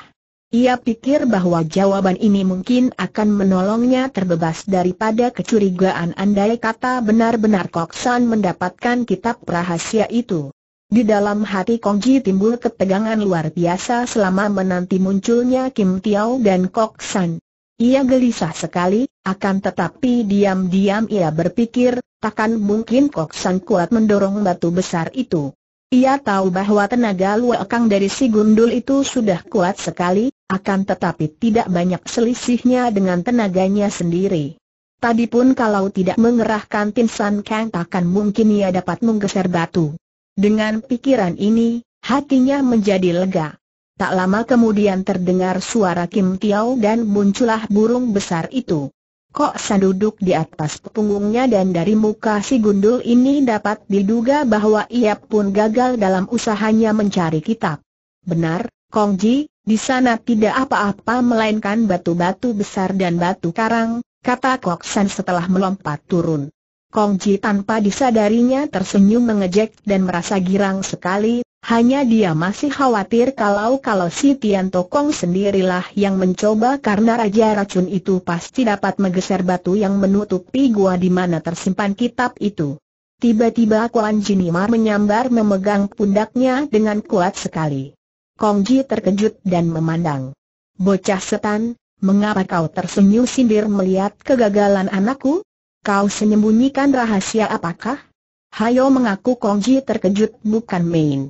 Ia pikir bahwa jawaban ini mungkin akan menolongnya terbebas daripada kecurigaan andai kata benar-benar Kok San mendapatkan kitab rahasia itu. Di dalam hati Kong Ji timbul ketegangan luar biasa selama menanti munculnya Kim Tiao dan Kok San. Ia gelisah sekali, akan tetapi diam-diam ia berpikir, takkan mungkin Kok sang kuat mendorong batu besar itu. Ia tahu bahwa tenaga luakang dari si gundul itu sudah kuat sekali, akan tetapi tidak banyak selisihnya dengan tenaganya sendiri. Tadi pun kalau tidak mengerahkan Tin Kang takkan mungkin ia dapat menggeser batu. Dengan pikiran ini, hatinya menjadi lega. Tak lama kemudian terdengar suara Kim Tiao dan muncullah burung besar itu. Kok San duduk di atas punggungnya dan dari muka si gundul ini dapat diduga bahwa ia pun gagal dalam usahanya mencari kitab. Benar, Kong Ji, di sana tidak apa-apa melainkan batu-batu besar dan batu karang, kata Kok San setelah melompat turun. Kong Ji tanpa disadarinya tersenyum mengejek dan merasa girang sekali, hanya dia masih khawatir kalau-kalau si Tian Tokong sendirilah yang mencoba karena Raja Racun itu pasti dapat menggeser batu yang menutupi gua di mana tersimpan kitab itu. Tiba-tiba Kuan Jinimar menyambar memegang pundaknya dengan kuat sekali. Kong Ji terkejut dan memandang. Bocah setan, mengapa kau tersenyum sindir melihat kegagalan anakku? Kau menyembunyikan rahasia apakah? Hayo mengaku Kongji terkejut bukan main.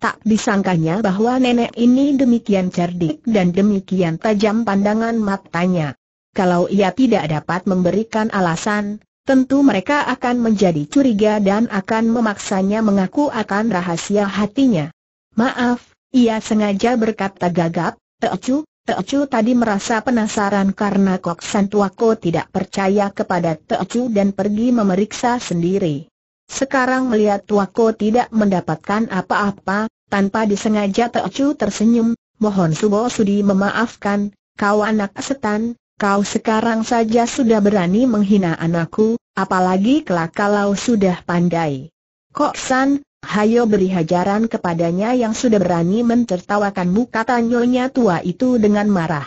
Tak disangkanya bahwa nenek ini demikian cerdik dan demikian tajam pandangan matanya. Kalau ia tidak dapat memberikan alasan, tentu mereka akan menjadi curiga dan akan memaksanya mengaku akan rahasia hatinya. Maaf, ia sengaja berkata gagap, teocuk, Teocu tadi merasa penasaran karena Kok San Tuako tidak percaya kepada Teocu dan pergi memeriksa sendiri. Sekarang melihat Tuako tidak mendapatkan apa-apa, tanpa disengaja Teocu tersenyum, mohon Subo Sudi memaafkan, kau anak setan, kau sekarang saja sudah berani menghina anakku, apalagi kelak kalau sudah pandai. Kok San, Hayo beri hajaran kepadanya yang sudah berani mentertawakanmu kata nyonya tua itu dengan marah.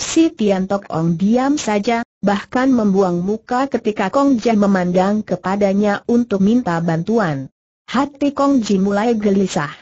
Si Tian Tok Ong diam saja, bahkan membuang muka ketika Kong Jin memandang kepadanya untuk minta bantuan. Hati Kong Ji mulai gelisah.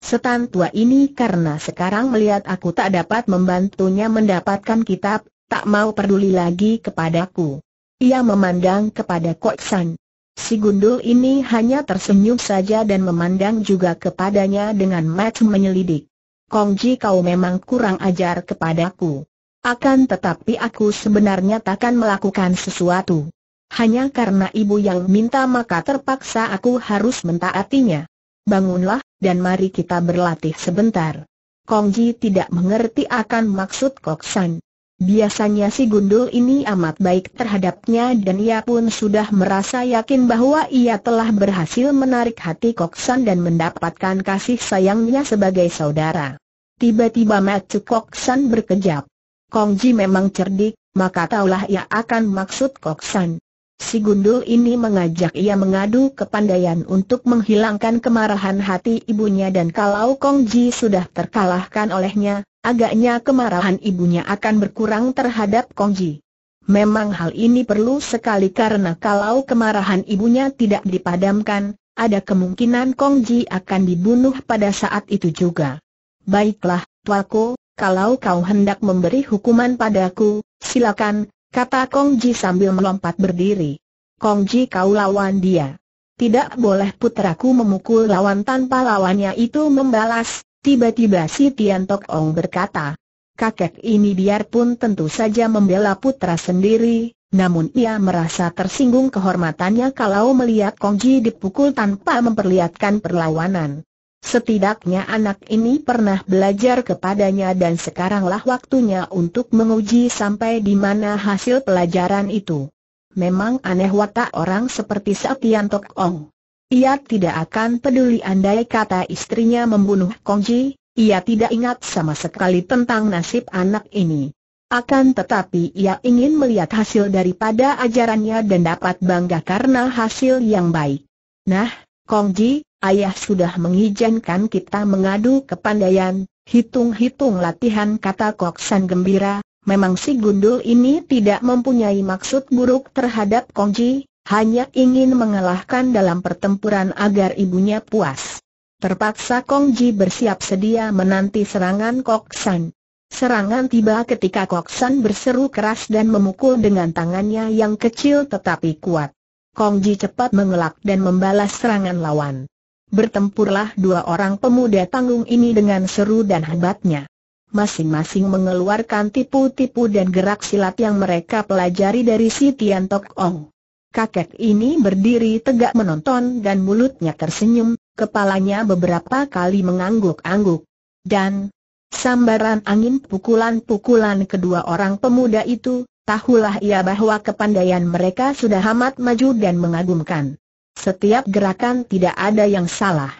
Setan tua ini karena sekarang melihat aku tak dapat membantunya mendapatkan kitab, tak mau peduli lagi kepadaku. Ia memandang kepada Kok San, Si gundul ini hanya tersenyum saja dan memandang juga kepadanya dengan mata menyelidik. Kongji kau memang kurang ajar kepadaku. Akan tetapi aku sebenarnya takkan melakukan sesuatu. Hanya karena ibu yang minta maka terpaksa aku harus mentaatinya. Bangunlah, dan mari kita berlatih sebentar. Kongji tidak mengerti akan maksud Koksan. Biasanya si gundul ini amat baik terhadapnya dan ia pun sudah merasa yakin bahwa ia telah berhasil menarik hati Koksan dan mendapatkan kasih sayangnya sebagai saudara. Tiba-tiba Macu Koksan berkejap. Kongji memang cerdik, maka taulah ia akan maksud Koksan. Si gundul ini mengajak ia mengadu ke kepandaian untuk menghilangkan kemarahan hati ibunya dan kalau Kong Ji sudah terkalahkan olehnya, agaknya kemarahan ibunya akan berkurang terhadap Kong Ji. Memang hal ini perlu sekali karena kalau kemarahan ibunya tidak dipadamkan, ada kemungkinan Kong Ji akan dibunuh pada saat itu juga. Baiklah, tuaku, kalau kau hendak memberi hukuman padaku, silakan, kata Kong Ji sambil melompat berdiri. Kong Ji kau lawan dia. Tidak boleh putraku memukul lawan tanpa lawannya itu membalas, tiba-tiba si Tian Tok Ong berkata. Kakek ini biarpun tentu saja membela putra sendiri, namun ia merasa tersinggung kehormatannya kalau melihat Kong Ji dipukul tanpa memperlihatkan perlawanan. Setidaknya anak ini pernah belajar kepadanya dan sekaranglah waktunya untuk menguji sampai di mana hasil pelajaran itu. Memang aneh watak orang seperti Satian Tok Ong. Ia tidak akan peduli andai kata istrinya membunuh Kongji, ia tidak ingat sama sekali tentang nasib anak ini. Akan tetapi ia ingin melihat hasil daripada ajarannya dan dapat bangga karena hasil yang baik. Nah, Kongji, ayah sudah mengizinkan kita mengadu kepandaian, hitung-hitung latihan kata Koksan gembira, memang si gundul ini tidak mempunyai maksud buruk terhadap Kongji, hanya ingin mengalahkan dalam pertempuran agar ibunya puas. Terpaksa Kongji bersiap sedia menanti serangan Koksan. Serangan tiba ketika Koksan berseru keras dan memukul dengan tangannya yang kecil tetapi kuat. Kongji cepat mengelak dan membalas serangan lawan bertempurlah dua orang pemuda tanggung ini dengan seru dan hebatnya. Masing-masing mengeluarkan tipu-tipu dan gerak silat yang mereka pelajari dari si Tian Tok Ong. Kakek ini berdiri tegak menonton dan mulutnya tersenyum, kepalanya beberapa kali mengangguk-angguk. Dan sambaran angin pukulan-pukulan kedua orang pemuda itu, tahulah ia bahwa kepandaian mereka sudah amat maju dan mengagumkan. Setiap gerakan tidak ada yang salah.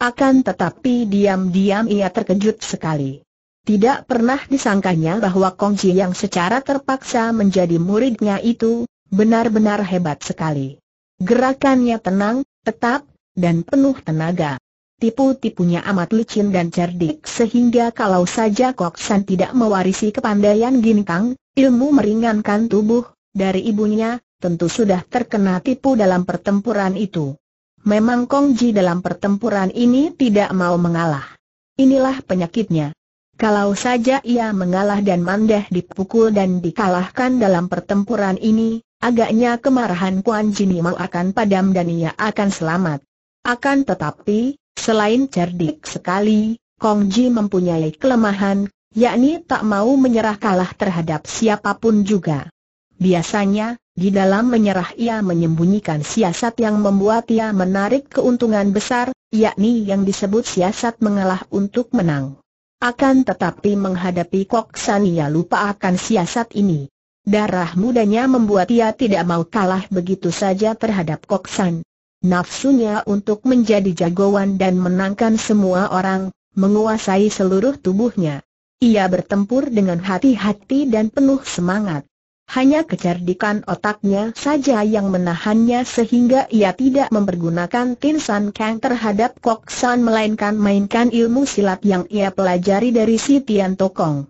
Akan tetapi diam-diam ia terkejut sekali. Tidak pernah disangkanya bahwa Kong Ji yang secara terpaksa menjadi muridnya itu, benar-benar hebat sekali. Gerakannya tenang, tetap, dan penuh tenaga. Tipu-tipunya amat licin dan cerdik sehingga kalau saja Kok San tidak mewarisi kepandaian Gintang, ilmu meringankan tubuh, dari ibunya, tentu sudah terkena tipu dalam pertempuran itu. Memang Kong Ji dalam pertempuran ini tidak mau mengalah. Inilah penyakitnya. Kalau saja ia mengalah dan mandah dipukul dan dikalahkan dalam pertempuran ini, agaknya kemarahan Kuan mau akan padam dan ia akan selamat. Akan tetapi, selain cerdik sekali, Kong Ji mempunyai kelemahan, yakni tak mau menyerah kalah terhadap siapapun juga. Biasanya, di dalam menyerah ia menyembunyikan siasat yang membuat ia menarik keuntungan besar, yakni yang disebut siasat mengalah untuk menang. Akan tetapi menghadapi Koksan ia lupa akan siasat ini. Darah mudanya membuat ia tidak mau kalah begitu saja terhadap Koksan. Nafsunya untuk menjadi jagoan dan menangkan semua orang, menguasai seluruh tubuhnya. Ia bertempur dengan hati-hati dan penuh semangat. Hanya kecerdikan otaknya saja yang menahannya sehingga ia tidak mempergunakan Tinsan Kang terhadap Kok San melainkan mainkan ilmu silat yang ia pelajari dari si Tian Tokong.